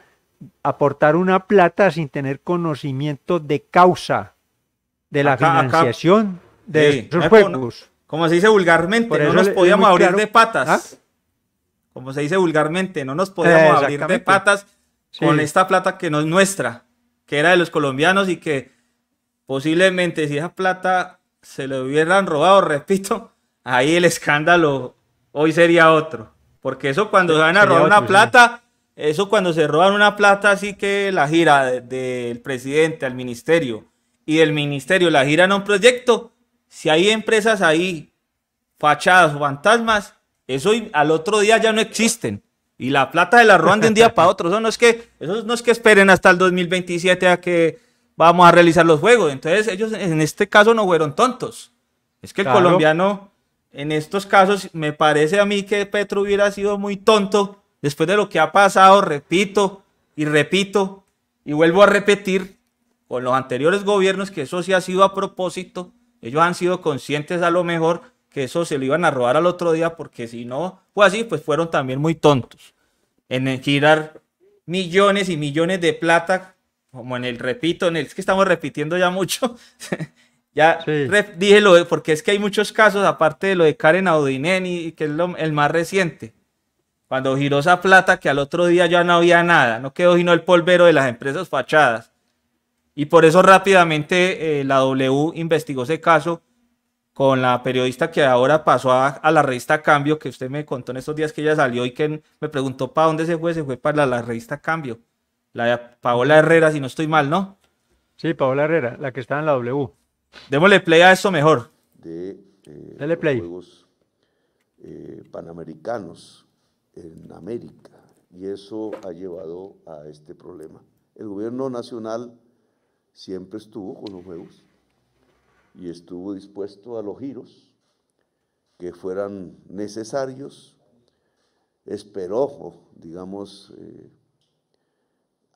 aportar una plata sin tener conocimiento de causa de la financiación de esos ¿Ah? Como se dice vulgarmente, no nos podíamos abrir de patas. Como se dice vulgarmente, no nos podíamos abrir de patas con esta plata que no es nuestra, que era de los colombianos y que posiblemente si esa plata se lo hubieran robado, repito, ahí el escándalo hoy sería otro. Porque eso cuando se van a robar una plata, eso cuando se roban una plata, así que la gira del presidente al ministerio y del ministerio la giran a un proyecto, si hay empresas ahí, fachadas o fantasmas, eso al otro día ya no existen. Y la plata se la roban de un día para otro. no es que, eso no es que esperen hasta el 2027 a que vamos a realizar los juegos. Entonces ellos en este caso no fueron tontos. Es que el colombiano, en estos casos, me parece a mí que Petro hubiera sido muy tonto después de lo que ha pasado, repito y repito y vuelvo a repetir, con los anteriores gobiernos que eso sí ha sido a propósito, ellos han sido conscientes a lo mejor que eso se lo iban a robar al otro día porque si no fue así, pues fueron también muy tontos en girar millones y millones de plata como en el repito, en el, es que estamos repitiendo ya mucho. ya dije lo de, porque es que hay muchos casos, aparte de lo de Karen Audineni, que es el más reciente. Cuando giró esa plata, que al otro día ya no había nada, no quedó sino el polvero de las empresas fachadas. Y por eso rápidamente eh, la W investigó ese caso con la periodista que ahora pasó a, la revista Cambio, que usted me contó en estos días que ella salió y que me preguntó para dónde se fue, se fue para la revista Cambio. La de Paola Herrera, si no estoy mal, ¿no? Sí, Paola Herrera, la que está en la W. Démosle play a eso mejor. De eh, Juegos eh, Panamericanos en América. Y eso ha llevado a este problema. El gobierno nacional siempre estuvo con los juegos y estuvo dispuesto a los giros que fueran necesarios. Esperó, digamos, eh,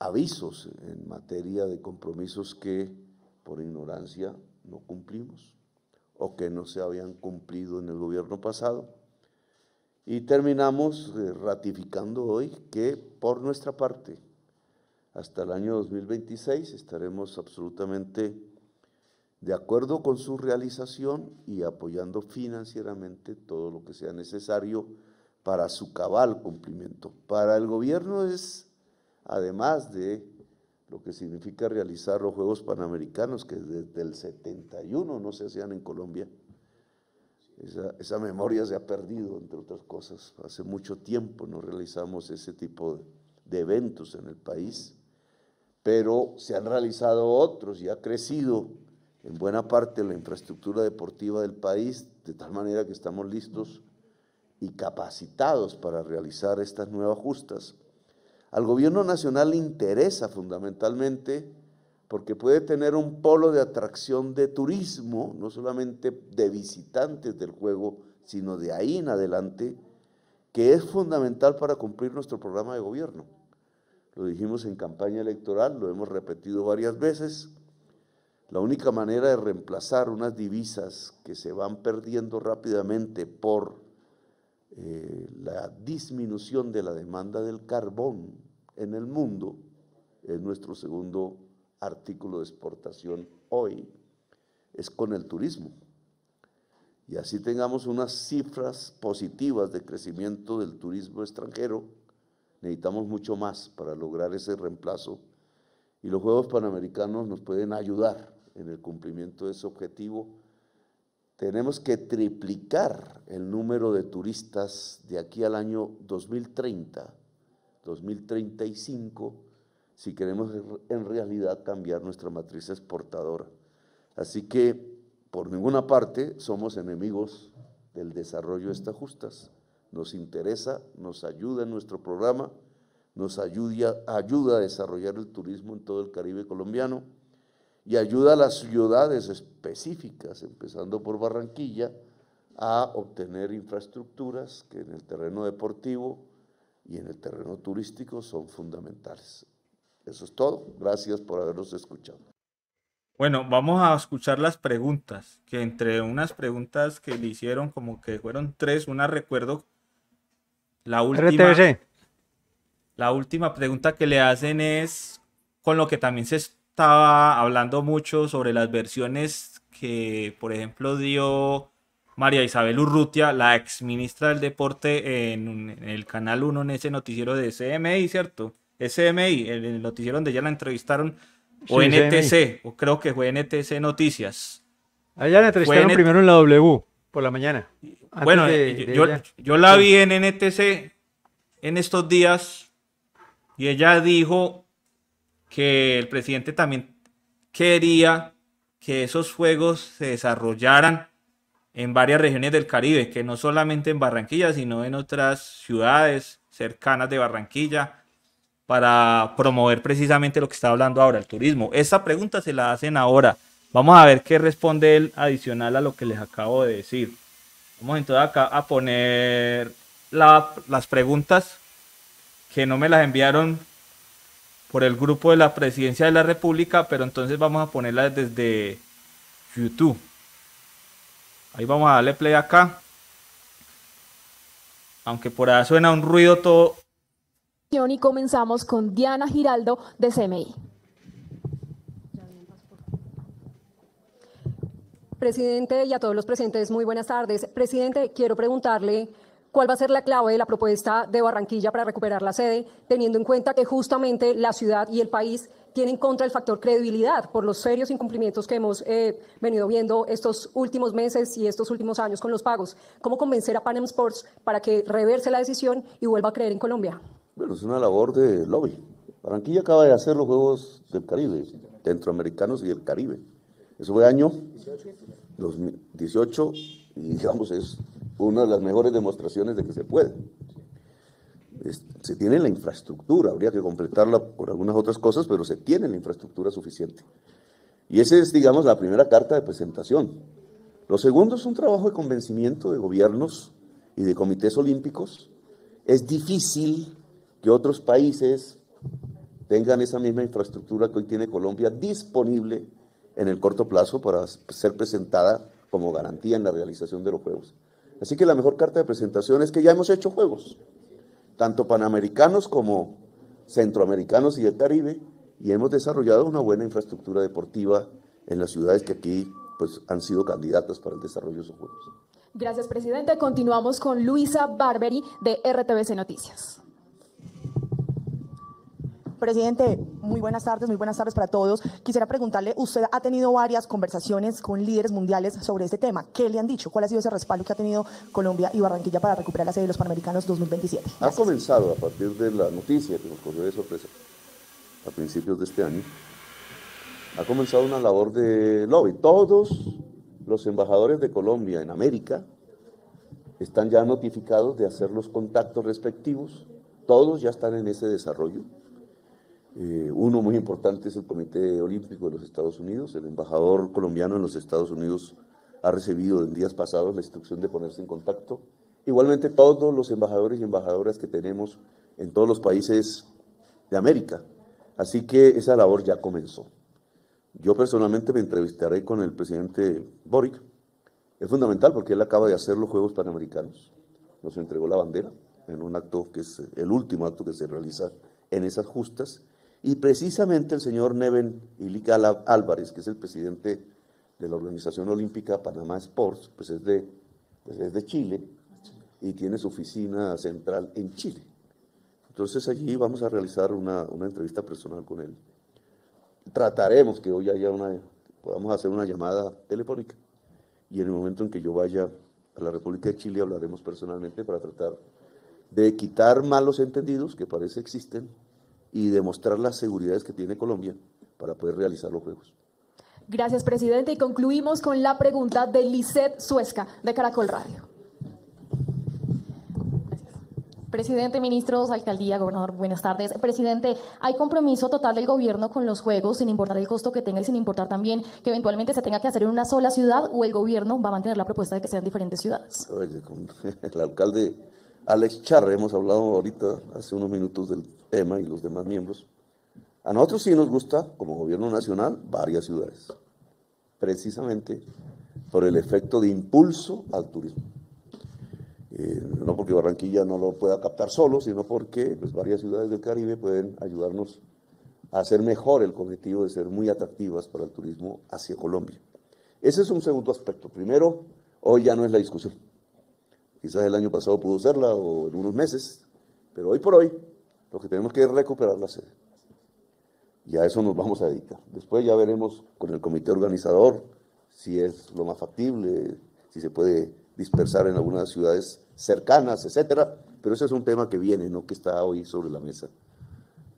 avisos en materia de compromisos que por ignorancia no cumplimos o que no se habían cumplido en el gobierno pasado. Y terminamos eh, ratificando hoy que por nuestra parte, hasta el año 2026 estaremos absolutamente de acuerdo con su realización y apoyando financieramente todo lo que sea necesario para su cabal cumplimiento. Para el gobierno es además de lo que significa realizar los Juegos Panamericanos, que desde el 71 no se hacían en Colombia. Esa, memoria se ha perdido, entre otras cosas. Hace mucho tiempo no realizamos ese tipo de eventos en el país, pero se han realizado otros y ha crecido en buena parte la infraestructura deportiva del país, de tal manera que estamos listos y capacitados para realizar estas nuevas justas. Al gobierno nacional le interesa fundamentalmente porque puede tener un polo de atracción de turismo, no solamente de visitantes del juego, sino de ahí en adelante, que es fundamental para cumplir nuestro programa de gobierno. Lo dijimos en campaña electoral, lo hemos repetido varias veces. La única manera de reemplazar unas divisas que se van perdiendo rápidamente por eh, la disminución de la demanda del carbón en el mundo, es nuestro segundo artículo de exportación hoy, es con el turismo. Y así tengamos unas cifras positivas de crecimiento del turismo extranjero, necesitamos mucho más para lograr ese reemplazo. Y los Juegos Panamericanos nos pueden ayudar en el cumplimiento de ese objetivo. Tenemos que triplicar el número de turistas de aquí al año 2030 2035 si queremos en realidad cambiar nuestra matriz exportadora. Así que por ninguna parte somos enemigos del desarrollo de estas justas. Nos interesa, nos ayuda en nuestro programa, nos ayuda, a desarrollar el turismo en todo el Caribe colombiano y ayuda a las ciudades específicas, empezando por Barranquilla, a obtener infraestructuras que en el terreno deportivo, y en el terreno turístico son fundamentales. Eso es todo. Gracias por habernos escuchado. Bueno, vamos a escuchar las preguntas, que entre unas preguntas que le hicieron, como que fueron tres, una recuerdo, la última... La última pregunta que le hacen es con lo que también se estaba hablando mucho sobre las versiones que, por ejemplo, dio María Isabel Urrutia, la ex ministra del Deporte en, el Canal 1, en ese noticiero de CMI, ¿cierto? CMI, el, el noticiero donde ya la entrevistaron, o NTC, o creo que fue NTC Noticias. Allá la entrevistaron primero en la W, por la mañana. Bueno, eh, yo, yo, la vi en NTC en estos días y ella dijo que el presidente también quería que esos juegos se desarrollaran en varias regiones del Caribe, que no solamente en Barranquilla, sino en otras ciudades cercanas de Barranquilla, para promover precisamente lo que está hablando ahora, el turismo. Esa pregunta se la hacen ahora. Vamos a ver qué responde él adicional a lo que les acabo de decir. Vamos entonces acá a poner las preguntas que no me las enviaron por el grupo de la Presidencia de la República, pero entonces vamos a ponerlas desde YouTube. Ahí vamos a darle play acá. Aunque por allá suena un ruido todo. Y comenzamos con Diana Giraldo de CMI. Presidente y a todos los presentes, muy buenas tardes. Presidente, quiero preguntarle cuál va a ser la clave de la propuesta de Barranquilla para recuperar la sede, teniendo en cuenta que justamente la ciudad y el país tienen contra el factor credibilidad por los serios incumplimientos que hemos eh, venido viendo estos últimos meses y estos últimos años con los pagos. ¿Cómo convencer a panem Sports para que reverse la decisión y vuelva a creer en Colombia? Bueno, es una labor de lobby. Barranquilla acaba de hacer los Juegos del Caribe, Centroamericanos y del Caribe. Eso fue año 2018 y digamos es una de las mejores demostraciones de que se puede se tiene la infraestructura, habría que completarla por algunas otras cosas, pero se tiene la infraestructura suficiente. Y esa es, digamos, la primera carta de presentación. Lo segundo es un trabajo de convencimiento de gobiernos y de comités olímpicos. Es difícil que otros países tengan esa misma infraestructura que hoy tiene Colombia disponible en el corto plazo para ser presentada como garantía en la realización de los Juegos. Así que la mejor carta de presentación es que ya hemos hecho Juegos tanto panamericanos como centroamericanos y del Caribe, y hemos desarrollado una buena infraestructura deportiva en las ciudades que aquí pues, han sido candidatas para el desarrollo de sus Juegos. Gracias, presidente. Continuamos con Luisa Barberi de RTBC Noticias. Presidente, muy buenas tardes, muy buenas tardes para todos. Quisiera preguntarle, usted ha tenido varias conversaciones con líderes mundiales sobre este tema. ¿Qué le han dicho? ¿Cuál ha sido ese respaldo que ha tenido Colombia y Barranquilla para recuperar la sede de los Panamericanos 2027? Ha comenzado a partir de la noticia que nos corrió de sorpresa a principios de este año. Ha comenzado una labor de lobby. Todos los embajadores de Colombia en América están ya notificados de hacer los contactos respectivos. Todos ya están en ese desarrollo. Eh, uno muy importante es el Comité Olímpico de los Estados Unidos. El embajador colombiano en los Estados Unidos ha recibido en días pasados la instrucción de ponerse en contacto. Igualmente todos los embajadores y embajadoras que tenemos en todos los países de América. Así que esa labor ya comenzó. Yo personalmente me entrevistaré con el presidente Boric. Es fundamental porque él acaba de hacer los Juegos Panamericanos. Nos entregó la bandera en un acto que es el último acto que se realiza en esas justas y precisamente el señor Neven Ilica Álvarez, que es el presidente de la Organización Olímpica Panamá Sports, pues es de, pues de Chile y tiene su oficina central en Chile. Entonces allí vamos a realizar una, una entrevista personal con él. Trataremos que hoy haya una, podamos hacer una llamada telefónica y en el momento en que yo vaya a la República de Chile hablaremos personalmente para tratar de quitar malos entendidos que parece existen y demostrar las seguridades que tiene Colombia para poder realizar los Juegos. Gracias, presidente. Y concluimos con la pregunta de Lisette Suesca, de Caracol Radio. Presidente, ministros, alcaldía, gobernador, buenas tardes. Presidente, hay compromiso total del gobierno con los juegos, sin importar el costo que tenga y sin importar también que eventualmente se tenga que hacer en una sola ciudad o el gobierno va a mantener la propuesta de que sean diferentes ciudades. Oye, con el alcalde Alex Charre, hemos hablado ahorita hace unos minutos del tema y los demás miembros, a nosotros sí nos gusta, como gobierno nacional, varias ciudades, precisamente por el efecto de impulso al turismo. Eh, no porque Barranquilla no lo pueda captar solo, sino porque las pues, varias ciudades del Caribe pueden ayudarnos a hacer mejor el objetivo de ser muy atractivas para el turismo hacia Colombia. Ese es un segundo aspecto. Primero, hoy ya no es la discusión. Quizás el año pasado pudo serla o en unos meses, pero hoy por hoy lo que tenemos que es recuperar la sede. Y a eso nos vamos a dedicar. Después ya veremos con el comité organizador si es lo más factible, si se puede dispersar en algunas ciudades cercanas, etcétera. Pero ese es un tema que viene, no que está hoy sobre la mesa.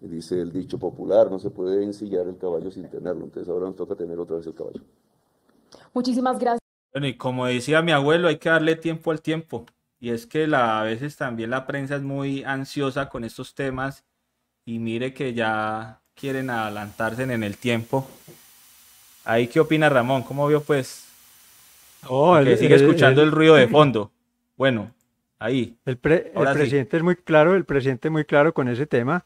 Dice el dicho popular, no se puede ensillar el caballo sin tenerlo. Entonces ahora nos toca tener otra vez el caballo. Muchísimas gracias. y como decía mi abuelo, hay que darle tiempo al tiempo. Y es que a veces también la prensa es muy ansiosa con estos temas y mire que ya quieren adelantarse en el tiempo. Ahí, ¿qué opina Ramón? ¿Cómo vio pues? Oh, le sigue escuchando el, ruido de fondo. Bueno, ahí. El, presidente es muy claro, el presidente muy claro con ese tema.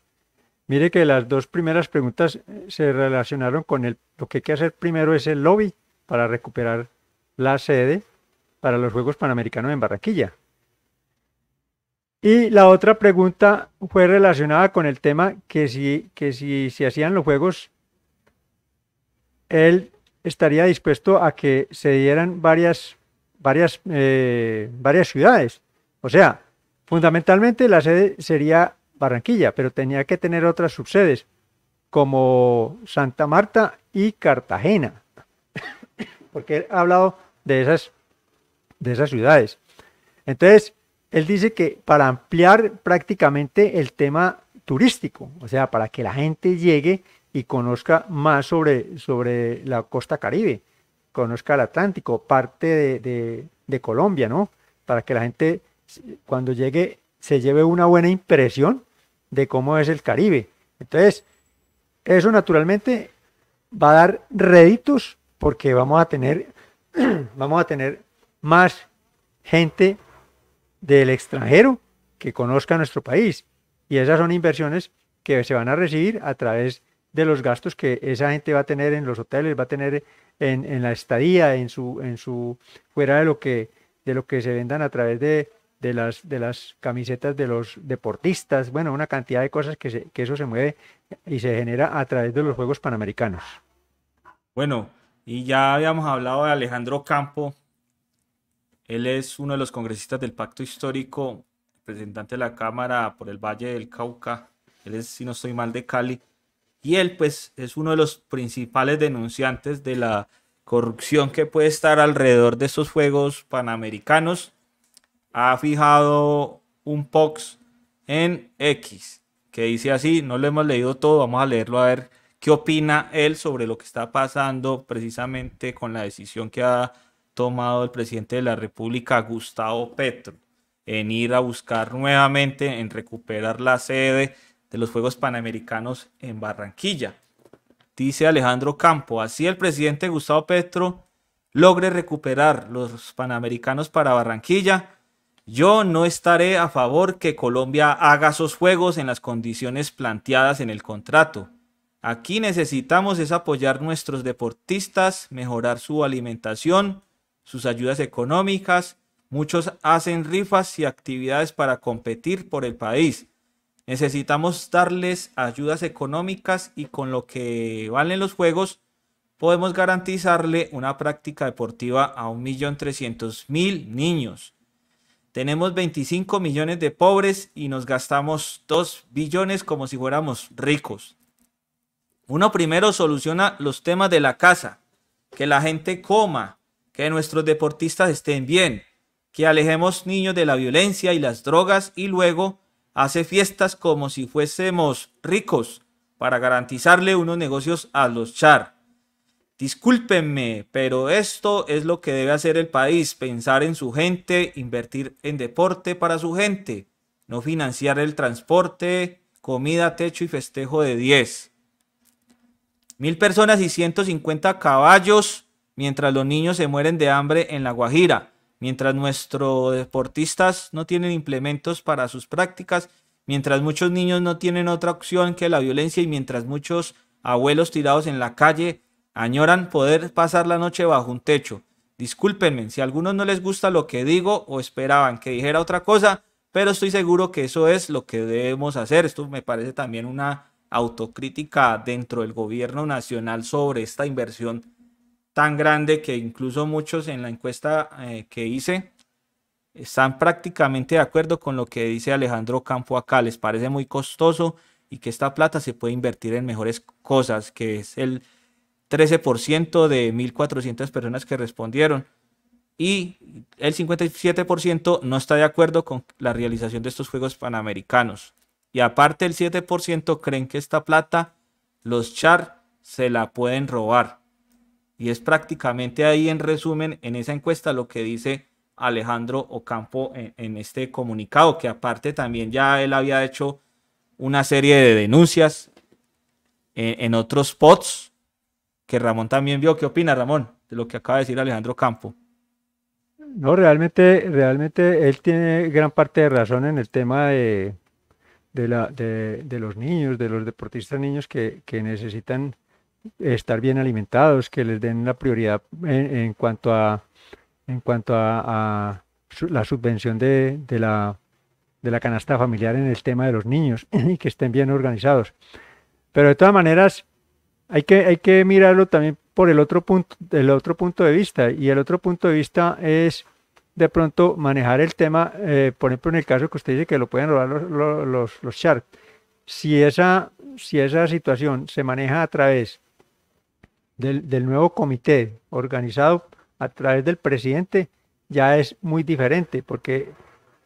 Mire que las dos primeras preguntas eh, se relacionaron con el, lo que hay que hacer primero es el lobby para recuperar la sede para los Juegos Panamericanos en Barranquilla. Y la otra pregunta fue relacionada con el tema que si, que si se hacían los juegos, él estaría dispuesto a que se dieran varias, varias, eh, varias ciudades. O sea, fundamentalmente la sede sería Barranquilla, pero tenía que tener otras subsedes como Santa Marta y Cartagena, porque ha hablado de esas, de esas ciudades. Entonces, él dice que para ampliar prácticamente el tema turístico, o sea, para que la gente llegue y conozca más sobre, sobre la costa caribe, conozca el Atlántico, parte de, Colombia, ¿no? Para que la gente cuando llegue se lleve una buena impresión de cómo es el Caribe. Entonces, eso naturalmente va a dar réditos porque vamos a tener, vamos a tener más gente del extranjero que conozca nuestro país. Y esas son inversiones que se van a recibir a través de los gastos que esa gente va a tener en los hoteles, va a tener en, la estadía, en su, en su, fuera de lo que, de lo que se vendan a través de, de las, de las camisetas de los deportistas, bueno, una cantidad de cosas que, que eso se mueve y se genera a través de los Juegos Panamericanos. Bueno, y ya habíamos hablado de Alejandro Campo, él es uno de los congresistas del Pacto Histórico, representante de la Cámara por el Valle del Cauca. Él es, si no estoy mal, de Cali. Y él, pues, es uno de los principales denunciantes de la corrupción que puede estar alrededor de estos Juegos Panamericanos. Ha fijado un POX en X, que dice así, no lo hemos leído todo, vamos a leerlo a ver qué opina él sobre lo que está pasando precisamente con la decisión que ha tomado el presidente de la República, Gustavo Petro, en ir a buscar nuevamente, en recuperar la sede de los Juegos Panamericanos en Barranquilla. Dice Alejandro Campo, así el presidente Gustavo Petro logre recuperar los Panamericanos para Barranquilla. Yo no estaré a favor que Colombia haga esos juegos en las condiciones planteadas en el contrato. Aquí necesitamos es apoyar nuestros deportistas, mejorar su alimentación, sus ayudas económicas, muchos hacen rifas y actividades para competir por el país. Necesitamos darles ayudas económicas y con lo que valen los juegos podemos garantizarle una práctica deportiva a 1.300.000 niños. Tenemos 25 millones de pobres y nos gastamos 2 billones como si fuéramos ricos. Uno primero soluciona los temas de la casa, que la gente coma, que nuestros deportistas estén bien, que alejemos niños de la violencia y las drogas y luego hace fiestas como si fuésemos ricos para garantizarle unos negocios a los char. Discúlpenme, pero esto es lo que debe hacer el país, pensar en su gente, invertir en deporte para su gente, no financiar el transporte, comida, techo y festejo de 10. Mil personas y 150 caballos mientras los niños se mueren de hambre en La Guajira, mientras nuestros deportistas no tienen implementos para sus prácticas, mientras muchos niños no tienen otra opción que la violencia y mientras muchos abuelos tirados en la calle añoran poder pasar la noche bajo un techo. Discúlpenme si a algunos no les gusta lo que digo o esperaban que dijera otra cosa, pero estoy seguro que eso es lo que debemos hacer. Esto me parece también una autocrítica dentro del gobierno nacional sobre esta inversión tan grande que incluso muchos en la encuesta eh, que hice están prácticamente de acuerdo con lo que dice Alejandro Campo acá. Les parece muy costoso y que esta plata se puede invertir en mejores cosas, que es el 13% de 1.400 personas que respondieron. Y el 57% no está de acuerdo con la realización de estos Juegos Panamericanos. Y aparte el 7% creen que esta plata los char se la pueden robar. Y es prácticamente ahí, en resumen, en esa encuesta lo que dice Alejandro Ocampo en, este comunicado, que aparte también ya él había hecho una serie de denuncias eh, en, otros spots que Ramón también vio. ¿Qué opina Ramón de lo que acaba de decir Alejandro Ocampo? No, realmente, realmente él tiene gran parte de razón en el tema de, la, de los niños, de los deportistas niños que, que necesitan estar bien alimentados, que les den la prioridad en, cuanto a en cuanto a, la subvención de, de, la, de la canasta familiar en el tema de los niños y que estén bien organizados. Pero de todas maneras, hay que, hay que mirarlo también por el otro, punto, el otro punto de vista. Y el otro punto de vista es de pronto manejar el tema, eh, por ejemplo, en el caso que usted dice que lo pueden robar los, los, los, Si esa, si esa situación se maneja a través del, nuevo comité organizado a través del presidente ya es muy diferente porque,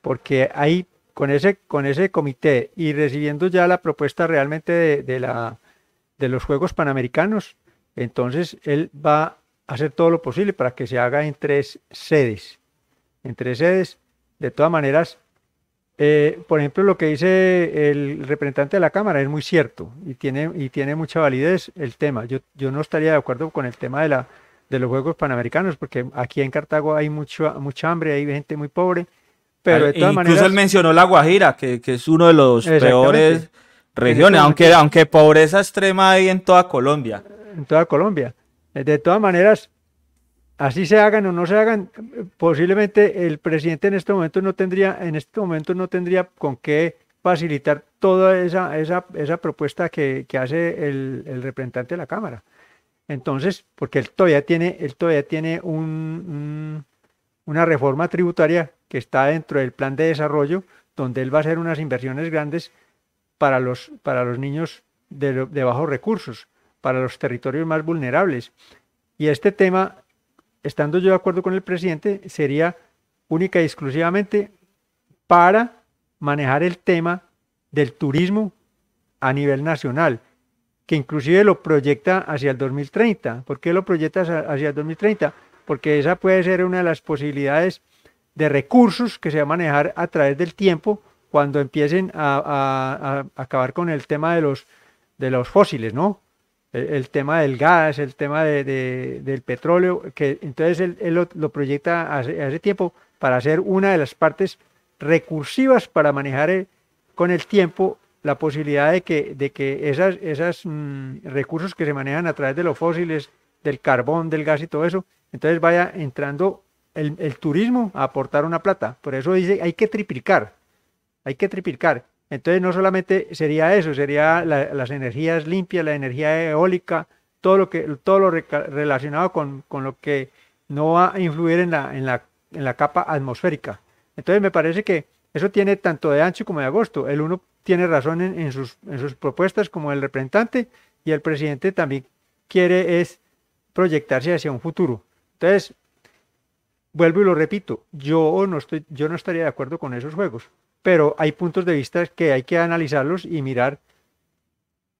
porque ahí con ese, con ese comité y recibiendo ya la propuesta realmente de, de, la, de los Juegos Panamericanos, entonces él va a hacer todo lo posible para que se haga en tres sedes. En tres sedes, de todas maneras, eh, por ejemplo, lo que dice el representante de la Cámara es muy cierto y tiene, y tiene mucha validez el tema. Yo, yo no estaría de acuerdo con el tema de, la, de los Juegos Panamericanos, porque aquí en Cartago hay mucha mucha hambre, hay gente muy pobre. Pero de todas incluso él mencionó La Guajira, que, que es uno de los peores regiones, aunque, aunque pobreza extrema hay en toda Colombia. En toda Colombia. De todas maneras, así se hagan o no se hagan, posiblemente el presidente en este momento no tendría, en este momento no tendría con qué facilitar toda esa, esa, esa propuesta que, hace el, representante de la Cámara. Entonces, porque él todavía tiene, él todavía tiene un, una reforma tributaria que está dentro del plan de desarrollo, donde él va a hacer unas inversiones grandes para los, para los niños de, de bajos recursos, para los territorios más vulnerables. Y este tema estando yo de acuerdo con el presidente, sería única y exclusivamente para manejar el tema del turismo a nivel nacional, que inclusive lo proyecta hacia el 2030. ¿Por qué lo proyecta hacia el 2030? Porque esa puede ser una de las posibilidades de recursos que se va a manejar a través del tiempo cuando empiecen a, a acabar con el tema de los, de los fósiles, ¿no? el, tema del gas, el tema del petróleo, que entonces él, lo, proyecta hace, tiempo para ser una de las partes recursivas para manejar eh, con el tiempo la posibilidad de que, de que esos esas, mm, recursos que se manejan a través de los fósiles, del carbón, del gas y todo eso, entonces vaya entrando el, el turismo a aportar una plata. Por eso dice, hay que triplicar, hay que triplicar. Entonces no solamente sería eso, sería las energías limpias, la energía eólica, todo lo, que, todo lo relacionado con, lo que no va a influir en la, en, la, en la capa atmosférica. Entonces me parece que eso tiene tanto de ancho como de agosto. El uno tiene razón en, sus, sus, propuestas como el representante y el presidente también quiere es proyectarse hacia un futuro. Entonces, vuelvo y lo repito, yo no, estoy, yo no estaría de acuerdo con esos juegos pero hay puntos de vista que hay que analizarlos y mirar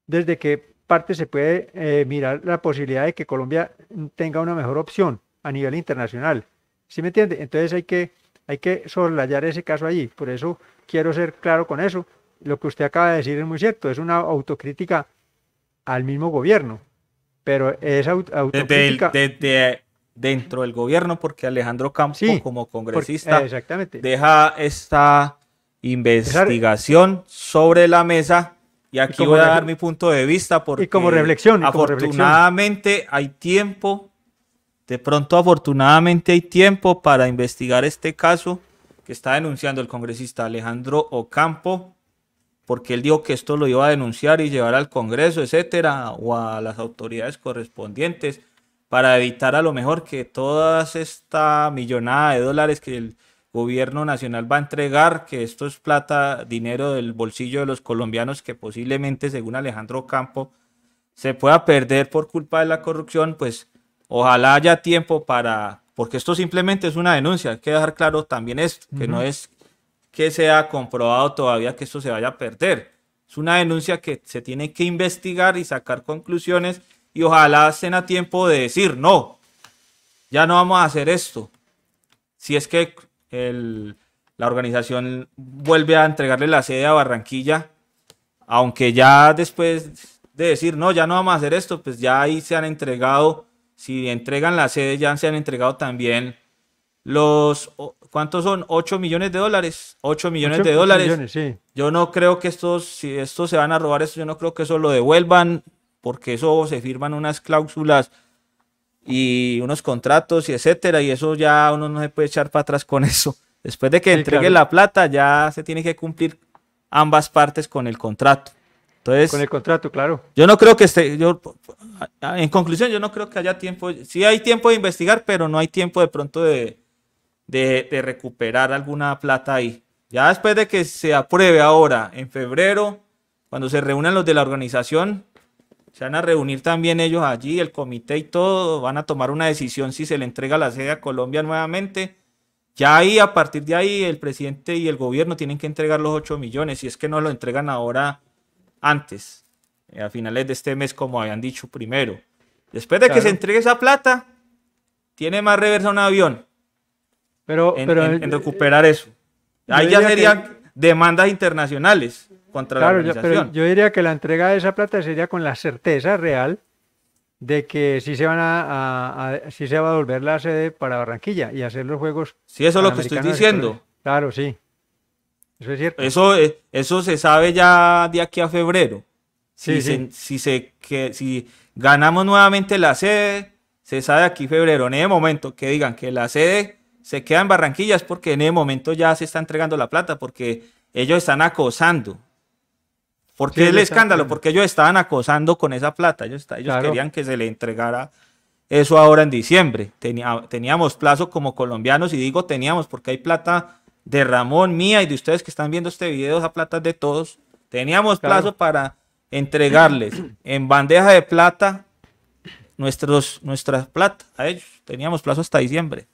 desde qué parte se puede eh, mirar la posibilidad de que Colombia tenga una mejor opción a nivel internacional. ¿Sí me entiende? Entonces hay que, hay que soslayar ese caso allí. Por eso quiero ser claro con eso. Lo que usted acaba de decir es muy cierto. Es una autocrítica al mismo gobierno. Pero es autocrítica... Desde, dentro del gobierno, porque Alejandro Campos, como congresista, deja esta investigación sobre la mesa. Y aquí voy a dar mi punto de vista porque y como reflexión, afortunadamente hay tiempo, de pronto afortunadamente hay tiempo para investigar este caso que está denunciando el congresista Alejandro Ocampo, porque él dijo que esto lo iba a denunciar y llevar al Congreso, etcétera, o a las autoridades correspondientes para evitar a lo mejor que toda esta millonada de dólares que el gobierno nacional va a entregar, que esto es plata, dinero del bolsillo de los colombianos que posiblemente, según Alejandro Campo, se pueda perder por culpa de la corrupción, pues ojalá haya tiempo para, porque esto simplemente es una denuncia, hay que dejar claro también esto, que no es que sea comprobado todavía que esto se vaya a perder. Es una denuncia que se tiene que investigar y sacar conclusiones y ojalá estén a tiempo de decir, no, ya no vamos a hacer esto. Si es que el, la organización vuelve a entregarle la sede a Barranquilla, aunque ya después de decir, no, ya no vamos a hacer esto, pues ya ahí se han entregado, si entregan la sede, ya se han entregado también los, ¿cuántos son? 8 millones de dólares. 8 millones de dólares. Yo no creo que estos, si estos se van a robar, esto yo no creo que eso lo devuelvan, porque eso se firman unas cláusulas y unos contratos y etcétera, y eso ya uno no se puede echar para atrás con eso. Después de que entregue la plata, ya se tiene que cumplir ambas partes con el contrato. Entonces, con el contrato, claro. Yo no creo que esté, yo, en conclusión, yo no creo que haya tiempo, sí hay tiempo de investigar, pero no hay tiempo de pronto de, de, de recuperar alguna plata ahí. Ya después de que se apruebe ahora, en febrero, cuando se reúnan los de la organización, se van a reunir también ellos allí, el comité y todo, van a tomar una decisión si se le entrega la sede a Colombia nuevamente. Ya ahí, a partir de ahí, el presidente y el gobierno tienen que entregar los 8 millones, si es que no lo entregan ahora antes, eh, a finales de este mes, como habían dicho primero. Después de que se entregue esa plata, tiene más reversa un avión. Pero en, recuperar eso. Eh, ahí ya serían demandas internacionales contra la Yo, diría que la entrega de esa plata sería con la certeza real de que sí se van a, si se va a volver la sede para Barranquilla y hacer los juegos. Sí, eso es lo que estoy diciendo. Claro, sí. Eso es cierto. Eso, eso se sabe ya de aquí a febrero. Sí, sí. que, si ganamos nuevamente la sede, se sabe aquí febrero. En ese momento que digan que la sede se queda en Barranquilla es porque en ese momento ya se está entregando la plata, porque ellos están acosando ¿Por qué el escándalo? Porque ellos estaban acosando con esa plata, ellos, querían que se le entregara eso ahora en diciembre. teníamos plazo como colombianos y digo teníamos porque hay plata de Ramón, mía y de ustedes que están viendo este video, esa plata de todos. Teníamos plazo para entregarles en bandeja de plata nuestros, nuestra plata a ellos. Teníamos plazo hasta diciembre.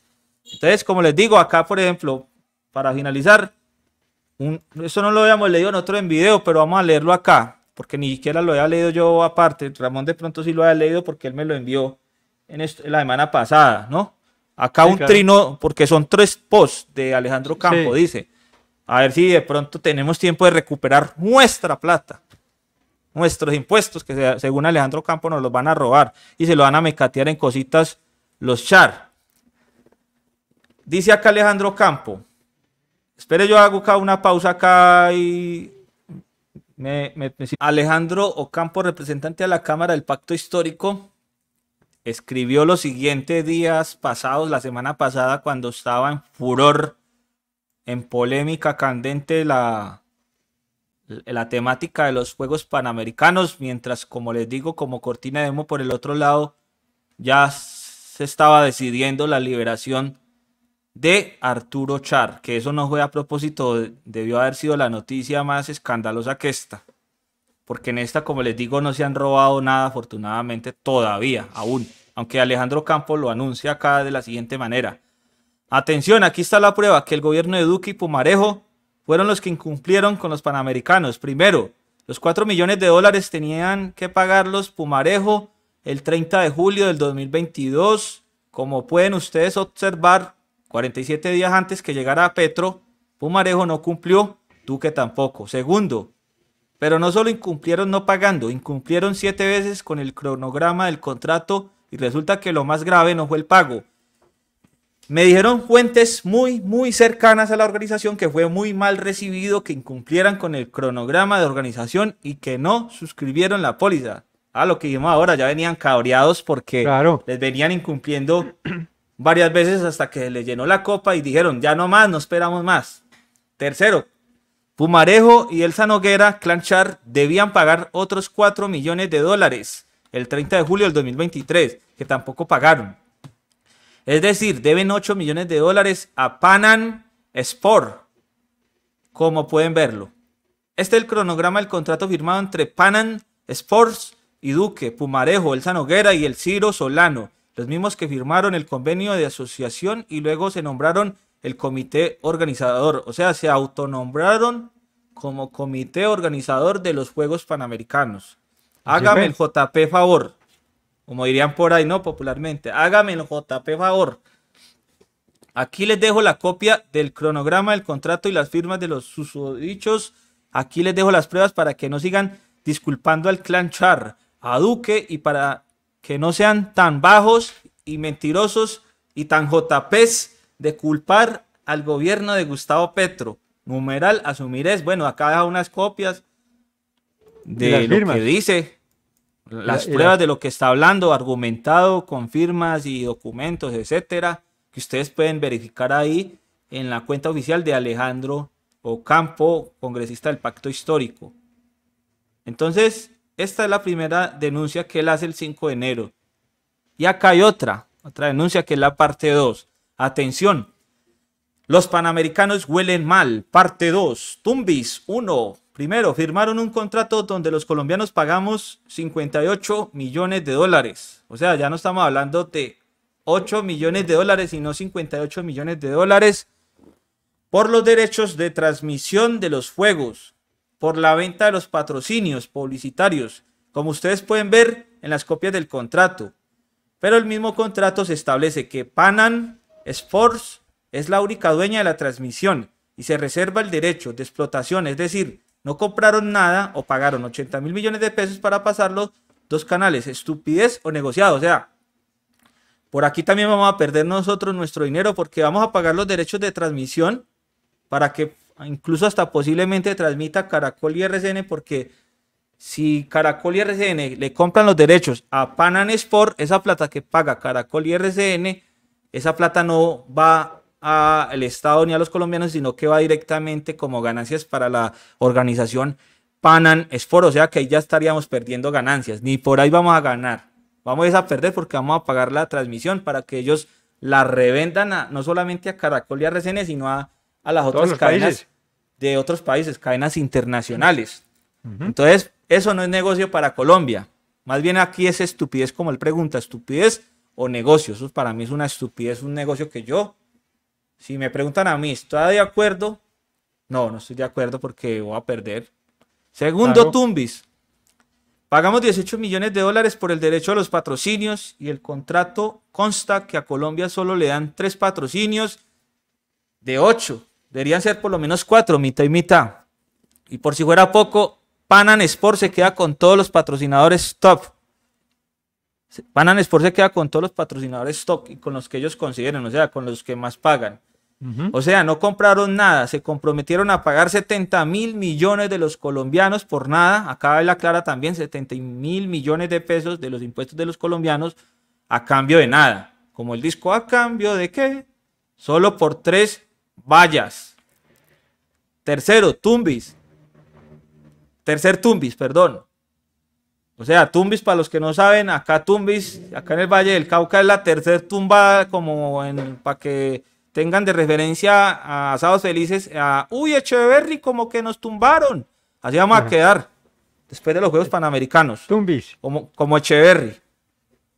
Entonces, como les digo, acá, por ejemplo, para finalizar, eso no lo habíamos leído nosotros en video, pero vamos a leerlo acá, porque ni siquiera lo había leído yo aparte. Ramón de pronto sí lo había leído porque él me lo envió en, la semana pasada, ¿no? Acá un trino, porque son tres posts de Alejandro Campo, dice. A ver si de pronto tenemos tiempo de recuperar nuestra plata, nuestros impuestos, que según Alejandro Campo nos los van a robar y se lo van a mecatear en cositas los char. Dice acá Alejandro Campo, Espere, yo hago una pausa acá y... Me, Alejandro Ocampo, representante de la Cámara del Pacto Histórico, escribió los siguientes días pasados, la semana pasada, cuando estaba en furor, en polémica candente la, la temática de los Juegos Panamericanos, mientras, como les digo, como cortina de humo por el otro lado, ya se estaba decidiendo la liberación de Arturo Char, que eso no fue a propósito, debió haber sido la noticia más escandalosa que esta, porque en esta, como les digo, no se han robado nada, afortunadamente, todavía, aún, aunque Alejandro Campos lo anuncia acá de la siguiente manera. Atención, aquí está la prueba, que el gobierno de Duque y Pumarejo fueron los que incumplieron con los Panamericanos. Primero, los 4 millones de dólares tenían que pagarlos Pumarejo el 30 de julio del 2022. Como pueden ustedes observar, 47 días antes que llegara Petro, Pumarejo no cumplió, Duque tampoco. Segundo, pero no solo incumplieron no pagando, incumplieron siete veces con el cronograma del contrato y resulta que lo más grave no fue el pago. Me dijeron fuentes muy, muy cercanas a la organización que fue muy mal recibido que incumplieran con el cronograma de organización y que no suscribieron la póliza. A ah, lo que dijimos ahora, ya venían cabreados porque les venían incumpliendo varias veces hasta que le llenó la copa y dijeron, ya no más, no esperamos más. Tercero, Pumarejo y Elsa Noguera, Clan Char, debían pagar otros 4 millones de dólares el 30 de julio del 2023, que tampoco pagaron. Es decir, deben 8 millones de dólares a Panan Sport, como pueden verlo. Este es el cronograma del contrato firmado entre Panan Sports y Duque, Pumarejo, Elsa Noguera y el Ciro Solano los mismos que firmaron el convenio de asociación y luego se nombraron el comité organizador, o sea, se autonombraron como comité organizador de los Juegos Panamericanos. Hágame pues. el JP favor, como dirían por ahí, ¿no? Popularmente, hágame el JP favor. Aquí les dejo la copia del cronograma del contrato y las firmas de los susodichos. Aquí les dejo las pruebas para que no sigan disculpando al clan Char, a Duque y para que no sean tan bajos y mentirosos y tan JPs de culpar al gobierno de Gustavo Petro. Numeral, asumir es, bueno, acá da unas copias de lo que dice, las pruebas de lo que está hablando, argumentado con firmas y documentos, etcétera, que ustedes pueden verificar ahí en la cuenta oficial de Alejandro Ocampo, congresista del Pacto Histórico. Entonces, esta es la primera denuncia que él hace el 5 de enero. Y acá hay otra, otra denuncia que es la parte 2. Atención, los panamericanos huelen mal. Parte 2. Tumbis 1. Primero, firmaron un contrato donde los colombianos pagamos 58 millones de dólares. O sea, ya no estamos hablando de 8 millones de dólares, sino 58 millones de dólares por los derechos de transmisión de los fuegos por la venta de los patrocinios publicitarios, como ustedes pueden ver en las copias del contrato. Pero el mismo contrato se establece que Panam Sports es la única dueña de la transmisión y se reserva el derecho de explotación, es decir, no compraron nada o pagaron 80 mil millones de pesos para pasar los dos canales, estupidez o negociado. O sea, por aquí también vamos a perder nosotros nuestro dinero porque vamos a pagar los derechos de transmisión para que incluso hasta posiblemente transmita Caracol y RCN porque si Caracol y RCN le compran los derechos a Panan Sport, esa plata que paga Caracol y RCN, esa plata no va al Estado ni a los colombianos, sino que va directamente como ganancias para la organización Panan Sport, o sea que ahí ya estaríamos perdiendo ganancias, ni por ahí vamos a ganar, vamos a perder porque vamos a pagar la transmisión para que ellos la revendan no solamente a Caracol y RCN, sino a a las otras cadenas de otros países, cadenas internacionales. Entonces, eso no es negocio para Colombia. Más bien aquí es estupidez, como él pregunta, estupidez o negocio. Eso para mí es una estupidez, un negocio que yo, si me preguntan a mí, ¿está de acuerdo? No, no estoy de acuerdo porque voy a perder. Segundo, Tumbis. Pagamos 18 millones de dólares por el derecho a los patrocinios y el contrato consta que a Colombia solo le dan tres patrocinios de ocho Deberían ser por lo menos cuatro, mitad y mitad. Y por si fuera poco, Panan Sport se queda con todos los patrocinadores top. Panan Sport se queda con todos los patrocinadores top y con los que ellos consideren, o sea, con los que más pagan. O sea, no compraron nada, se comprometieron a pagar 70 mil millones de los colombianos por nada. Acá la clara también, 70 mil millones de pesos de los impuestos de los colombianos a cambio de nada. Como el disco a cambio de qué? Solo por tres Vallas. Tercero, Tumbis. Tercer Tumbis, perdón. O sea, Tumbis, para los que no saben, acá Tumbis, acá en el Valle del Cauca es la tercera tumba, como para que tengan de referencia a Asados Felices, a, uy, Echeverry, como que nos tumbaron. Así vamos a quedar después de los Juegos Panamericanos. Tumbis. Como, como Echeverry.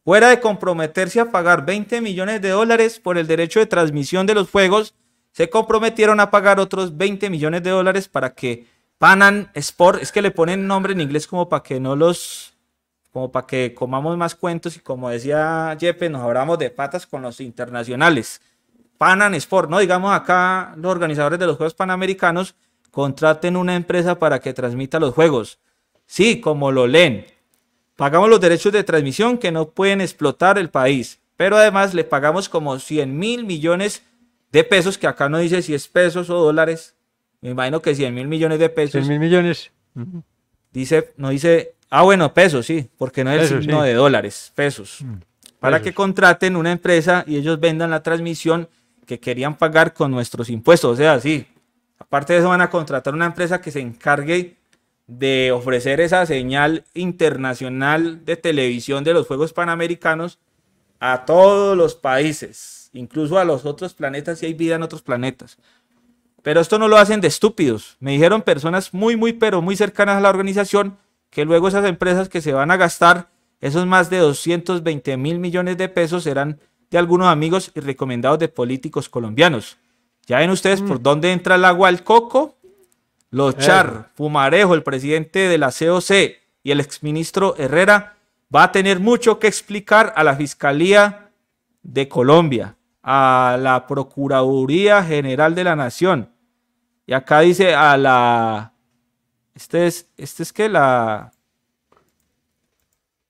Fuera de comprometerse a pagar 20 millones de dólares por el derecho de transmisión de los Juegos, se comprometieron a pagar otros 20 millones de dólares para que Panan Sport, es que le ponen nombre en inglés como para que no los, como para que comamos más cuentos y como decía Jepe, nos abramos de patas con los internacionales. Panan Sport, ¿no? Digamos acá los organizadores de los Juegos Panamericanos contraten una empresa para que transmita los juegos. Sí, como lo leen. Pagamos los derechos de transmisión que no pueden explotar el país, pero además le pagamos como 100 mil millones de pesos, que acá no dice si es pesos o dólares, me imagino que 100 mil millones de pesos. 100 mil millones. Dice, no dice, ah, bueno, pesos, sí, porque no es el signo de dólares, pesos. Mm, para que contraten una empresa y ellos vendan la transmisión que querían pagar con nuestros impuestos. O sea, sí, aparte de eso van a contratar una empresa que se encargue de ofrecer esa señal internacional de televisión de los Juegos Panamericanos a todos los países incluso a los otros planetas, si hay vida en otros planetas. Pero esto no lo hacen de estúpidos. Me dijeron personas muy, muy, pero muy cercanas a la organización que luego esas empresas que se van a gastar esos más de 220 mil millones de pesos serán de algunos amigos y recomendados de políticos colombianos. Ya ven ustedes por mm. dónde entra el agua al coco. Lochar, eh. char, Fumarejo, el presidente de la COC y el exministro Herrera va a tener mucho que explicar a la Fiscalía de Colombia a la Procuraduría General de la Nación. Y acá dice a la... Este es, este es que la...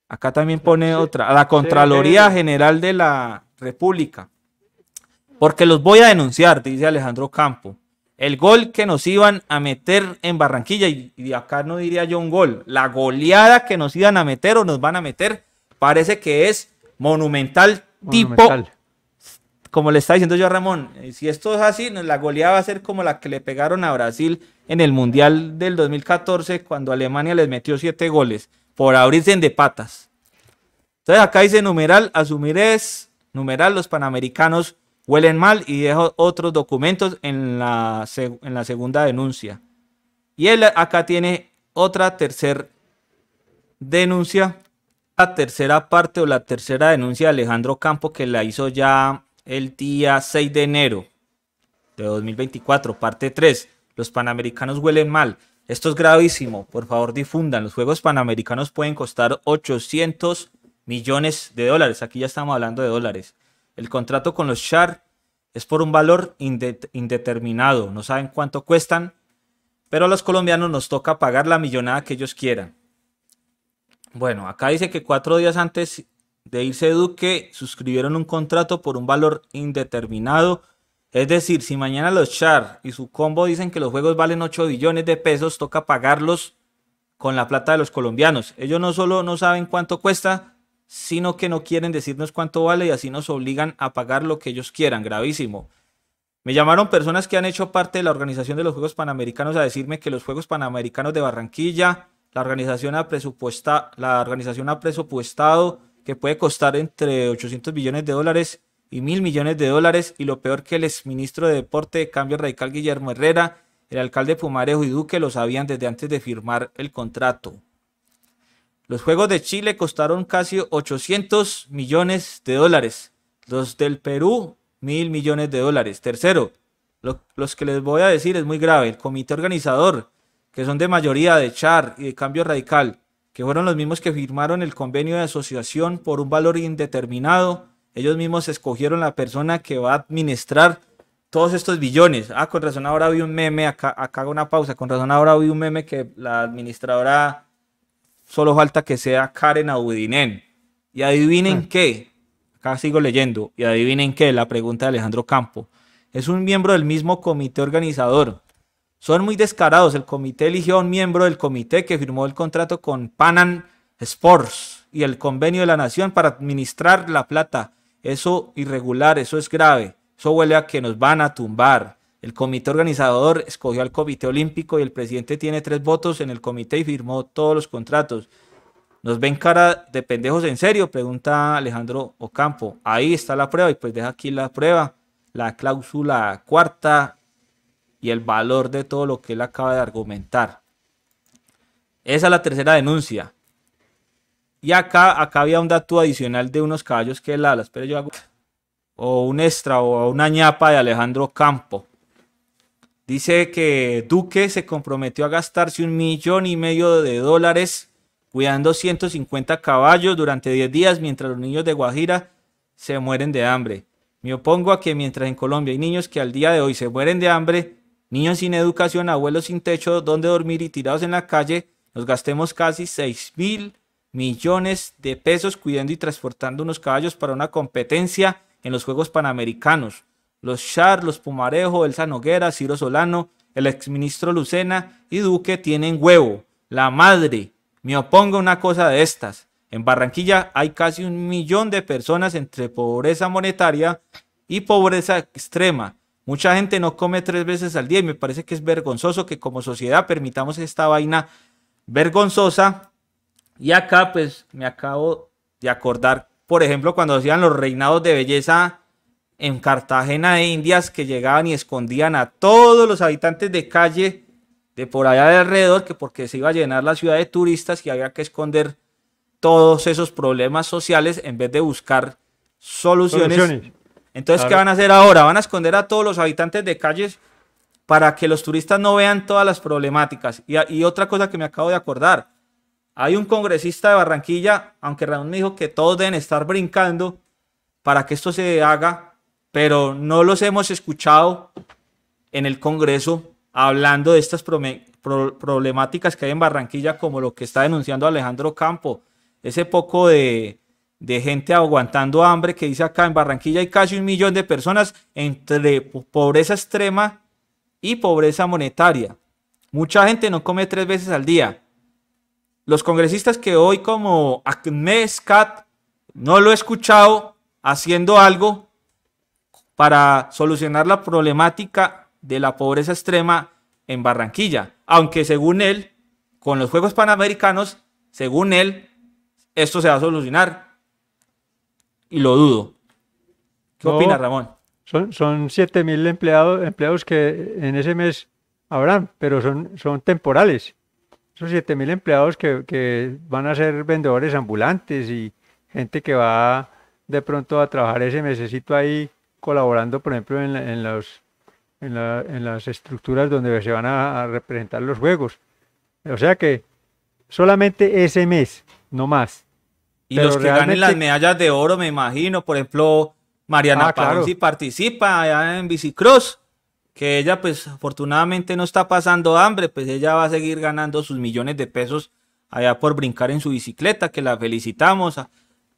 Acá también pone otra, a la Contraloría eh. General de la República. Porque los voy a denunciar, dice Alejandro Campo. El gol que nos iban a meter en Barranquilla, y, acá no diría yo un gol, la goleada que nos iban a meter o nos van a meter, parece que es monumental. tipo como le está diciendo yo a Ramón, eh, si esto es así, la goleada va a ser como la que le pegaron a Brasil en el Mundial del 2014 cuando Alemania les metió siete goles por abrirse de patas. Entonces acá dice numeral, asumir es, numeral, los panamericanos huelen mal y dejo otros documentos en la, en la segunda denuncia. Y él acá tiene otra tercera denuncia, la tercera parte o la tercera denuncia de Alejandro Campo que la hizo ya el día 6 de enero de 2024, parte 3. Los panamericanos huelen mal. Esto es gravísimo. Por favor, difundan. Los Juegos Panamericanos pueden costar 800 millones de dólares. Aquí ya estamos hablando de dólares. El contrato con los Char es por un valor indeterminado. No saben cuánto cuestan, pero a los colombianos nos toca pagar la millonada que ellos quieran. Bueno, acá dice que cuatro días antes de irse Duque suscribieron un contrato por un valor indeterminado. Es decir, si mañana los Char y su combo dicen que los juegos valen 8 billones de pesos, toca pagarlos con la plata de los colombianos. Ellos no solo no saben cuánto cuesta, sino que no quieren decirnos cuánto vale y así nos obligan a pagar lo que ellos quieran. Gravísimo. Me llamaron personas que han hecho parte de la organización de los Juegos Panamericanos a decirme que los Juegos Panamericanos de Barranquilla, la organización ha, la organización ha presupuestado que puede costar entre 800 millones de dólares y mil millones de dólares. Y lo peor que el exministro de Deporte de Cambio Radical Guillermo Herrera, el alcalde Pumarejo y Duque lo sabían desde antes de firmar el contrato. Los Juegos de Chile costaron casi 800 millones de dólares. Los del Perú, mil millones de dólares. Tercero, los que les voy a decir es muy grave. El comité organizador, que son de mayoría de Char y de Cambio Radical, que fueron los mismos que firmaron el convenio de asociación por un valor indeterminado. Ellos mismos escogieron la persona que va a administrar todos estos billones. Ah, con razón ahora vi un meme, acá, hago una pausa, con razón ahora vi un meme que la administradora solo falta que sea Karen Audinen. Y adivinen ah. qué, acá sigo leyendo, y adivinen qué, la pregunta de Alejandro Campo. Es un miembro del mismo comité organizador, son muy descarados. El comité eligió a un miembro del comité que firmó el contrato con Panam Sports y el convenio de la nación para administrar la plata. Eso irregular, eso es grave. Eso huele a que nos van a tumbar. El comité organizador escogió al comité olímpico y el presidente tiene tres votos en el comité y firmó todos los contratos. ¿Nos ven cara de pendejos en serio? Pregunta Alejandro Ocampo. Ahí está la prueba y pues deja aquí la prueba. La cláusula cuarta y el valor de todo lo que él acaba de argumentar. Esa es la tercera denuncia. Y acá, acá había un dato adicional de unos caballos que él alas, pero yo hago. O un extra o una ñapa de Alejandro Campo. Dice que Duque se comprometió a gastarse un millón y medio de dólares cuidando 150 caballos durante 10 días mientras los niños de Guajira se mueren de hambre. Me opongo a que mientras en Colombia hay niños que al día de hoy se mueren de hambre, Niños sin educación, abuelos sin techo, donde dormir y tirados en la calle, nos gastemos casi 6 mil millones de pesos cuidando y transportando unos caballos para una competencia en los Juegos Panamericanos. Los Char, los Pumarejo, Elsa Noguera, Ciro Solano, el exministro Lucena y Duque tienen huevo. La madre, me opongo a una cosa de estas. En Barranquilla hay casi un millón de personas entre pobreza monetaria y pobreza extrema. Mucha gente no come tres veces al día y me parece que es vergonzoso que como sociedad permitamos esta vaina vergonzosa. Y acá pues me acabo de acordar, por ejemplo, cuando hacían los reinados de belleza en Cartagena de Indias que llegaban y escondían a todos los habitantes de calle de por allá de alrededor, que porque se iba a llenar la ciudad de turistas y había que esconder todos esos problemas sociales en vez de buscar soluciones. soluciones entonces, ¿qué van a hacer ahora? Van a esconder a todos los habitantes de calles para que los turistas no vean todas las problemáticas. Y, otra cosa que me acabo de acordar, hay un congresista de Barranquilla, aunque Raúl me dijo que todos deben estar brincando para que esto se haga, pero no los hemos escuchado en el Congreso hablando de estas problemáticas que hay en Barranquilla, como lo que está denunciando Alejandro Campo, ese poco de, de gente aguantando hambre que dice acá en Barranquilla hay casi un millón de personas entre pobreza extrema y pobreza monetaria. Mucha gente no come tres veces al día. Los congresistas que hoy como Agnes Cat no lo he escuchado haciendo algo para solucionar la problemática de la pobreza extrema en Barranquilla, aunque según él, con los Juegos Panamericanos, según él, esto se va a solucionar y lo dudo. ¿Qué Ramón? Son, son mil empleados, empleados que en ese mes habrán, pero son, son temporales. Son 7.000 empleados que, van a ser vendedores ambulantes y gente que va de pronto a trabajar ese mesecito ahí colaborando, por ejemplo, en, en los, en, las estructuras donde se van a representar los juegos. O sea que solamente ese mes, no más. Y los que ganen las medallas de oro, me imagino, por ejemplo, Mariana ah, participa allá en bicicross, que ella pues afortunadamente no está pasando hambre, pues ella va a seguir ganando sus millones de pesos allá por brincar en su bicicleta, que la felicitamos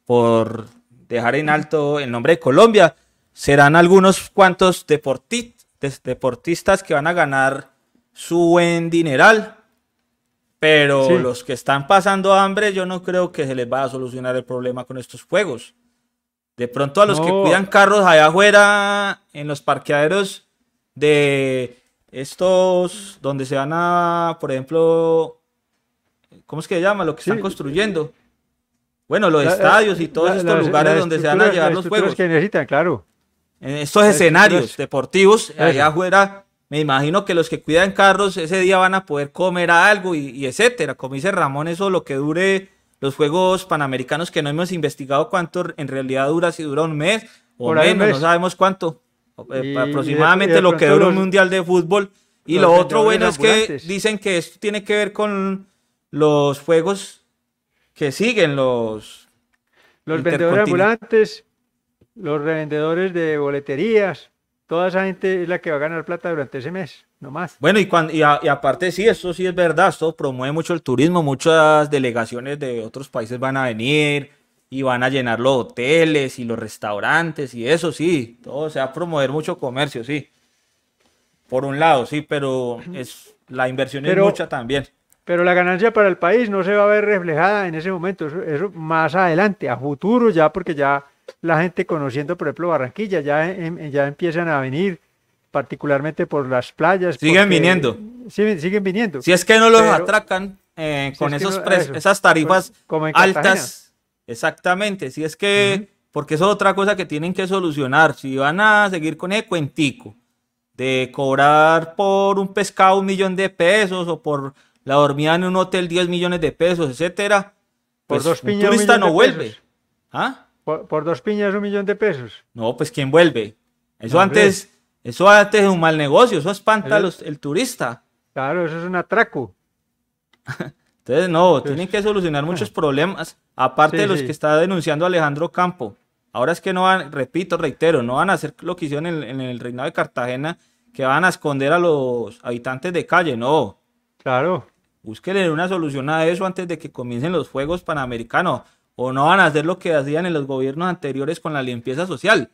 por dejar en alto el nombre de Colombia. Serán algunos cuantos deportistas que van a ganar su buen dineral pero los que están pasando hambre, yo no creo que se les vaya a solucionar el problema con estos juegos. De pronto a los que cuidan carros allá afuera, en los parqueaderos de estos, donde se van a, por ejemplo, ¿cómo es que se llama? Lo que están construyendo. Bueno, los estadios y todos estos lugares donde se van a llevar los juegos. que necesitan, claro. En estos escenarios deportivos, allá afuera, me imagino que los que cuidan carros ese día van a poder comer algo y, etcétera. Como dice Ramón, eso lo que dure los Juegos Panamericanos que no hemos investigado cuánto en realidad dura, si dura un mes o menos, no sabemos cuánto. Eh, aproximadamente lo que dura un mundial de fútbol. Y lo otro bueno es que dicen que esto tiene que ver con los juegos que siguen los... Los vendedores ambulantes, los revendedores de boleterías, toda esa gente es la que va a ganar plata durante ese mes, no más. Bueno, y, cuando, y, aparte sí, eso sí es verdad, esto promueve mucho el turismo, muchas delegaciones de otros países van a venir y van a llenar los hoteles y los restaurantes y eso sí, todo se va a promover mucho comercio, sí. Por un lado, sí, pero es, la inversión es mucha también. Pero la ganancia para el país no se va a ver reflejada en ese momento, eso, eso más adelante, a futuro ya, porque ya la gente conociendo, por ejemplo, Barranquilla, ya, ya empiezan a venir, particularmente por las playas. Siguen viniendo. Siguen, viniendo. Si es que no los atracan eh, con esos esas tarifas pues, altas. Exactamente, si es que, porque eso es otra cosa que tienen que solucionar, si van a seguir con ese cuentico de cobrar por un pescado un millón de pesos o por la dormida en un hotel 10 millones de pesos, etcétera, por pues dos un turista no vuelve. ¿Ah? ¿Por, dos piñas un millón de pesos? No, pues ¿quién vuelve? Eso antes, eso antes es un mal negocio, eso espanta el, turista. Claro, eso es un atraco. Entonces, no, tienen que solucionar muchos problemas, aparte de los que está denunciando Alejandro Campo. Ahora es que no van, repito, reitero, no van a hacer lo que hicieron en, el reinado de Cartagena, que van a esconder a los habitantes de calle, no. Claro. Búsquenle una solución a eso antes de que comiencen los fuegos Panamericanos o no van a hacer lo que hacían en los gobiernos anteriores con la limpieza social,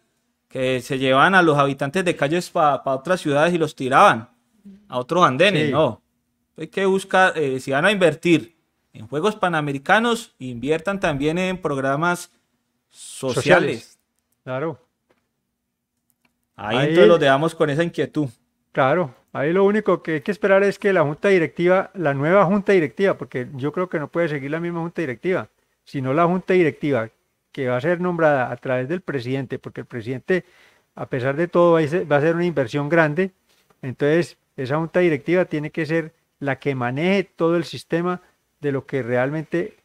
que se llevan a los habitantes de calles para otras ciudades y los tiraban a otros andenes, no. Hay que eh, si van a invertir en Juegos Panamericanos, inviertan también en programas sociales. Claro. Ahí, ahí entonces dejamos con esa inquietud. Claro, ahí lo único que hay que esperar es que la junta directiva, la nueva junta directiva, porque yo creo que no puede seguir la misma junta directiva, sino la junta directiva, que va a ser nombrada a través del presidente, porque el presidente, a pesar de todo, va a ser una inversión grande. Entonces, esa junta directiva tiene que ser la que maneje todo el sistema de lo que realmente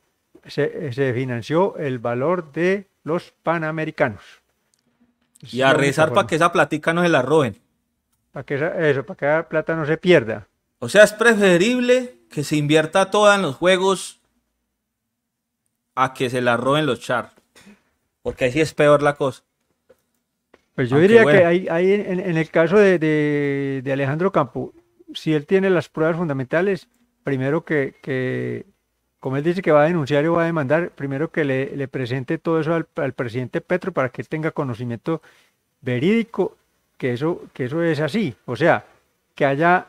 se, financió el valor de los panamericanos. Y a rezar para que esa platica no se la roben. Para que eso, para que esa plata no se pierda. O sea, es preferible que se invierta toda en los juegos a que se la roben los char. Porque así es peor la cosa. Pues yo diría que ahí, ahí en, el caso de, de, Alejandro Campo, si él tiene las pruebas fundamentales, primero que, que, como él dice que va a denunciar y va a demandar, primero que le, presente todo eso al, presidente Petro para que él tenga conocimiento verídico que eso, que eso es así. O sea, que haya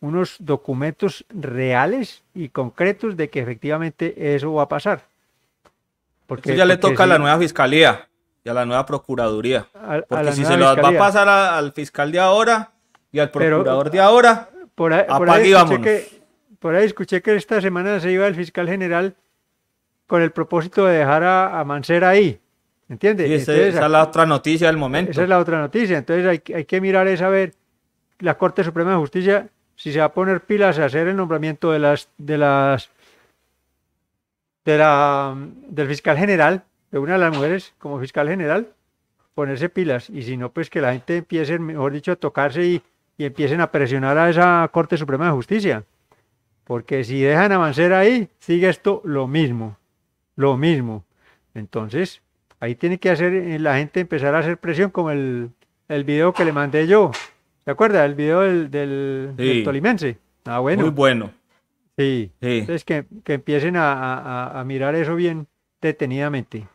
unos documentos reales y concretos de que efectivamente eso va a pasar. Porque ya le toca a la nueva fiscalía y a la nueva procuraduría. porque si se lo va a pasar al fiscal de ahora y al procurador de ah, ahora, por ahí, por ahí escuché que, por ahí escuché que esta semana se iba el fiscal general con el propósito de dejar a, Mancera ahí. ¿Entiendes? Y esa es la otra noticia del momento. Esa es la otra noticia. Entonces hay, que mirar esa ver la Corte Suprema de Justicia si se va a poner pilas a hacer el nombramiento de las, de las de la, del fiscal general, de una de las mujeres como fiscal general, ponerse pilas. Y si no, pues que la gente empiece, mejor dicho, a tocarse y, empiecen a presionar a esa Corte Suprema de Justicia. Porque si dejan avanzar ahí, sigue esto lo mismo, lo mismo. Entonces, ahí tiene que hacer eh, la gente empezar a hacer presión como el, el video que le mandé yo. ¿Te acuerda El video del, del Tolimense. Ah, bueno. Muy bueno. Sí. sí. Entonces que, empiecen a, a, mirar eso bien detenidamente.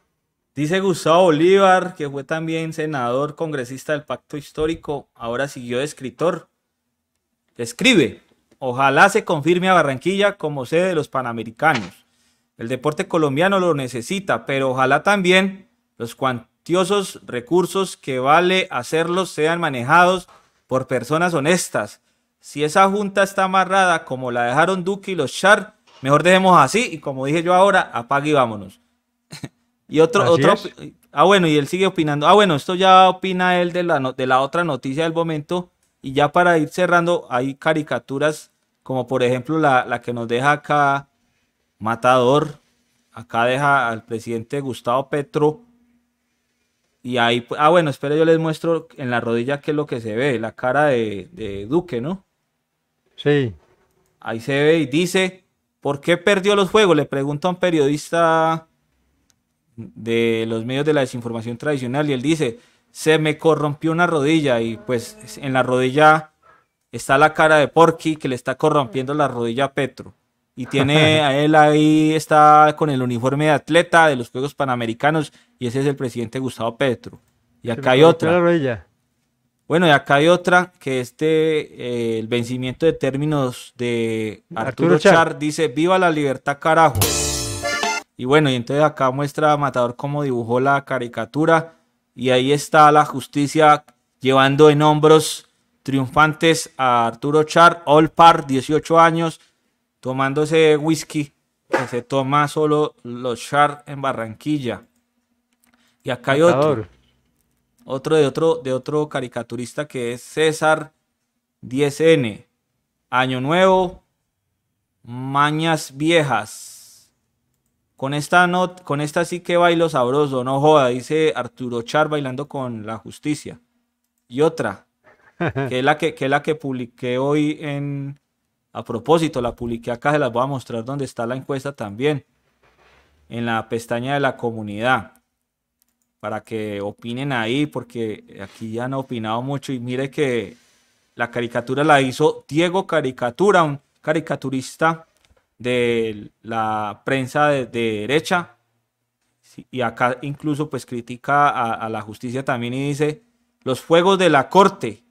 Dice Gustavo Bolívar, que fue también senador congresista del Pacto Histórico, ahora siguió de escritor. Escribe, ojalá se confirme a Barranquilla como sede de los Panamericanos. El deporte colombiano lo necesita, pero ojalá también los cuantiosos recursos que vale hacerlos sean manejados por personas honestas si esa junta está amarrada como la dejaron Duque y los Char, mejor dejemos así y como dije yo ahora, apague y vámonos. y otro, otro ah bueno, y él sigue opinando. Ah bueno, esto ya opina él de la, de la otra noticia del momento y ya para ir cerrando hay caricaturas como por ejemplo la, la que nos deja acá Matador, acá deja al presidente Gustavo Petro. Y ahí, ah, bueno, espera, yo les muestro en la rodilla qué es lo que se ve, la cara de Duque, ¿no? Sí. Ahí se ve y dice, ¿por qué perdió los juegos? Le pregunta a un periodista de los medios de la desinformación tradicional y él dice, se me corrompió una rodilla y pues en la rodilla está la cara de Porky que le está corrompiendo la rodilla a Petro. Y tiene a él ahí, está con el uniforme de atleta de los Juegos Panamericanos y ese es el presidente Gustavo Petro. Y acá hay otra. rodilla. Bueno, y acá hay otra, que este, eh, el vencimiento de términos de Arturo, Char. dice, viva la libertad carajo. Y bueno, y entonces acá muestra a Matador cómo dibujó la caricatura y ahí está la justicia llevando en hombros triunfantes a Arturo Char, All Par, 18 años, tomándose whisky que se toma solo los Char en Barranquilla. Y acá hay otro. Otro de otro, de otro caricaturista que es César 10N. Año Nuevo, Mañas Viejas. Con esta, not, con esta sí que bailo sabroso, no joda, dice Arturo Char bailando con la justicia. Y otra, que la que, que, es la que publiqué hoy en... A propósito, la publiqué acá, se las voy a mostrar donde está la encuesta también en la pestaña de la comunidad para que opinen ahí, porque aquí ya han opinado mucho y mire que la caricatura la hizo Diego Caricatura, un caricaturista de la prensa de, derecha. y acá incluso pues critica a, la justicia también y dice los fuegos de la corte.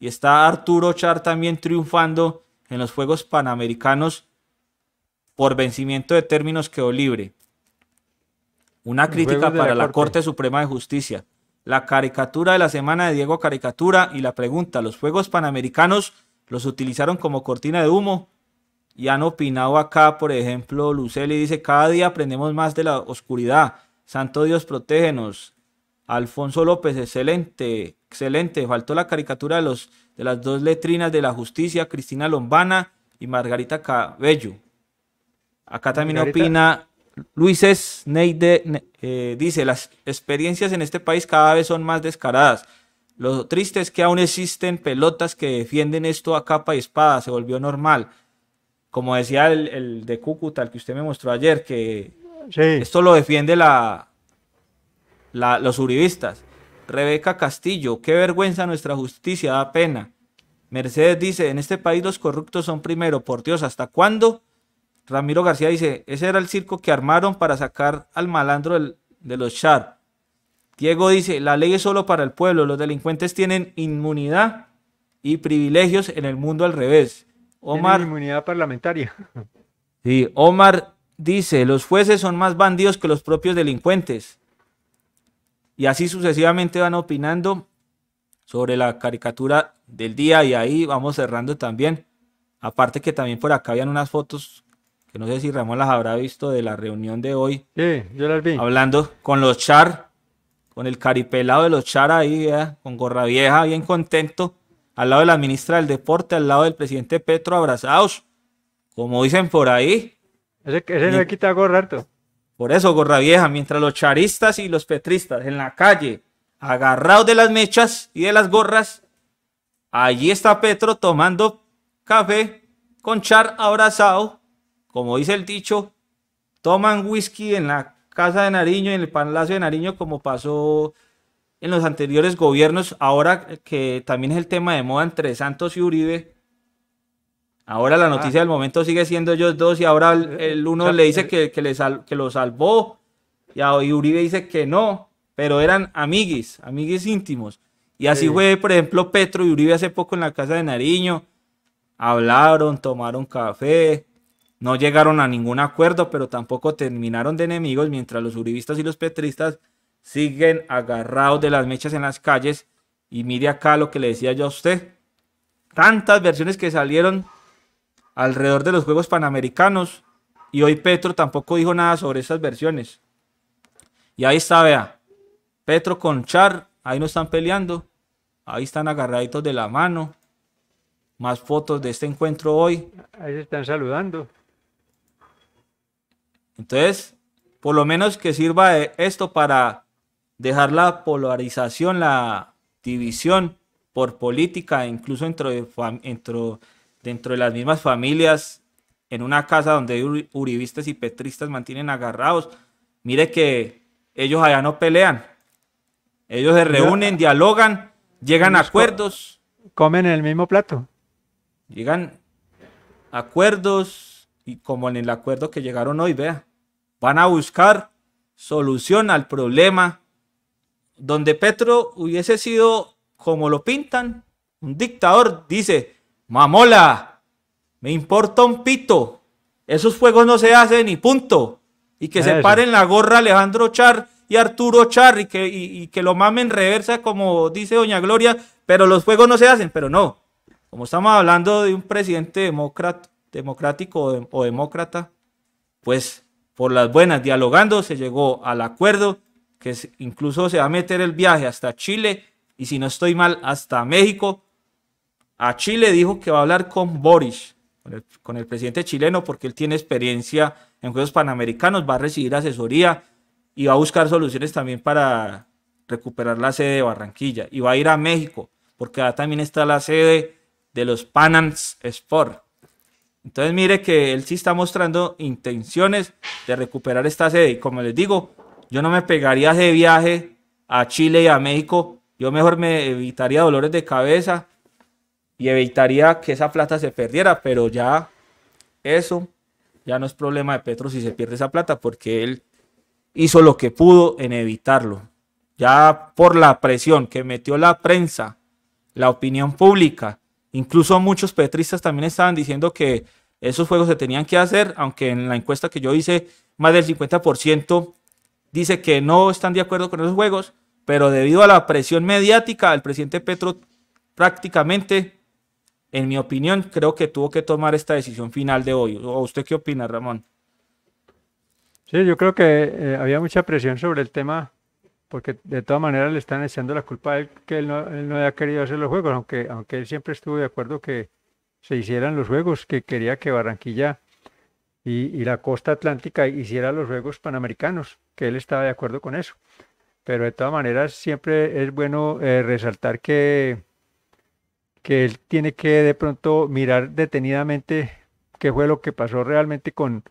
Y está Arturo Char también triunfando en los Juegos Panamericanos por vencimiento de términos quedó libre. Una crítica para la, corte. Suprema de Justicia. La caricatura de la semana de Diego Caricatura y la pregunta, ¿los Juegos Panamericanos los utilizaron como cortina de humo? Y han opinado acá, por ejemplo, Luceli dice, cada día aprendemos más de la oscuridad. Santo Dios, protégenos. Alfonso López, excelente, excelente. Faltó la caricatura de, los, de las dos letrinas de la justicia, Cristina Lombana y Margarita Cabello. Acá también opina Luis Neide eh, dice, las experiencias en este país cada vez son más descaradas. Lo triste es que aún existen pelotas que defienden esto a capa y espada, se volvió normal. Como decía el, de Cúcuta, el que usted me mostró ayer, que esto lo defiende la, los uribistas. Rebeca Castillo, qué vergüenza nuestra justicia, da pena. Mercedes dice, en este país los corruptos son primero, por Dios, ¿hasta cuándo? Ramiro García dice, ese era el circo que armaron para sacar al malandro del, de los Char. Diego dice, la ley es solo para el pueblo, los delincuentes tienen inmunidad y privilegios en el mundo al revés. Omar... inmunidad parlamentaria. Sí, Omar dice, los jueces son más bandidos que los propios delincuentes. Y así sucesivamente van opinando sobre la caricatura del día y ahí vamos cerrando también. Aparte que también por acá habían unas fotos que no sé si Ramón las habrá visto de la reunión de hoy. Sí, yo las vi. Hablando con los char, con el caripelado de los char ahí, con gorra vieja, bien contento, al lado de la ministra del deporte, al lado del presidente Petro, abrazados, como dicen por ahí. Ese, ese le quita gorra harto. Por eso, gorra vieja, mientras los charistas y los petristas en la calle, agarrados de las mechas y de las gorras, allí está Petro tomando café con char abrazado como dice el dicho, toman whisky en la casa de Nariño, en el Palacio de Nariño, como pasó en los anteriores gobiernos, ahora que también es el tema de moda entre Santos y Uribe. Ahora la ah. noticia del momento sigue siendo ellos dos y ahora el, eh, uno eh, le dice eh. que, le que lo salvó y, Uribe dice que no, pero eran amiguis, amiguis íntimos. Y así fue, por ejemplo, Petro y Uribe hace poco en la casa de Nariño. Hablaron, tomaron café, no llegaron a ningún acuerdo, pero tampoco terminaron de enemigos mientras los uribistas y los petristas siguen agarrados de las mechas en las calles. Y mire acá lo que le decía yo a usted. Tantas versiones que salieron alrededor de los Juegos Panamericanos. Y hoy Petro tampoco dijo nada sobre esas versiones. Y ahí está, vea. Petro con Char, ahí no están peleando. Ahí están agarraditos de la mano. Más fotos de este encuentro hoy. Ahí se están saludando. Entonces, por lo menos que sirva esto para dejar la polarización, la división por política, incluso dentro de, dentro, de las mismas familias, en una casa donde uribistas y petristas mantienen agarrados. Mire que ellos allá no pelean. Ellos se reúnen, dialogan, llegan a acuerdos. Comen en el mismo plato. Llegan acuerdos, y como en el acuerdo que llegaron hoy, vea, van a buscar solución al problema donde Petro hubiese sido, como lo pintan, un dictador, dice, mamola, me importa un pito, esos fuegos no se hacen y punto. Y que se paren la gorra Alejandro Char y Arturo Char y que, lo mamen reversa, como dice Doña Gloria, pero los fuegos no se hacen, pero no. Como estamos hablando de un presidente demócrata, democrático o, demócrata, pues por las buenas, dialogando, se llegó al acuerdo que incluso se va a meter el viaje hasta Chile y si no estoy mal, hasta México. A Chile dijo que va a hablar con Boris, con el, presidente chileno, porque él tiene experiencia en Juegos Panamericanos, va a recibir asesoría y va a buscar soluciones también para recuperar la sede de Barranquilla. Y va a ir a México, porque también está la sede de los Panams Sport. Entonces mire que él sí está mostrando intenciones de recuperar esta sede. Y como les digo, yo no me pegaría ese viaje a Chile y a México. Yo mejor me evitaría dolores de cabeza y evitaría que esa plata se perdiera. Pero ya eso ya no es problema de Petro si se pierde esa plata porque él hizo lo que pudo en evitarlo. Ya por la presión que metió la prensa, la opinión pública Incluso muchos petristas también estaban diciendo que esos juegos se tenían que hacer, aunque en la encuesta que yo hice, más del 50% dice que no están de acuerdo con esos juegos, pero debido a la presión mediática, el presidente Petro prácticamente, en mi opinión, creo que tuvo que tomar esta decisión final de hoy. ¿O usted qué opina, Ramón? Sí, yo creo que eh, había mucha presión sobre el tema porque de todas maneras le están echando la culpa a él que él no, haya había querido hacer los juegos, aunque, aunque él siempre estuvo de acuerdo que se hicieran los juegos, que quería que Barranquilla y, la costa atlántica hicieran los juegos panamericanos, que él estaba de acuerdo con eso. Pero de todas maneras siempre es bueno eh, resaltar que, que él tiene que de pronto mirar detenidamente qué fue lo que pasó realmente con,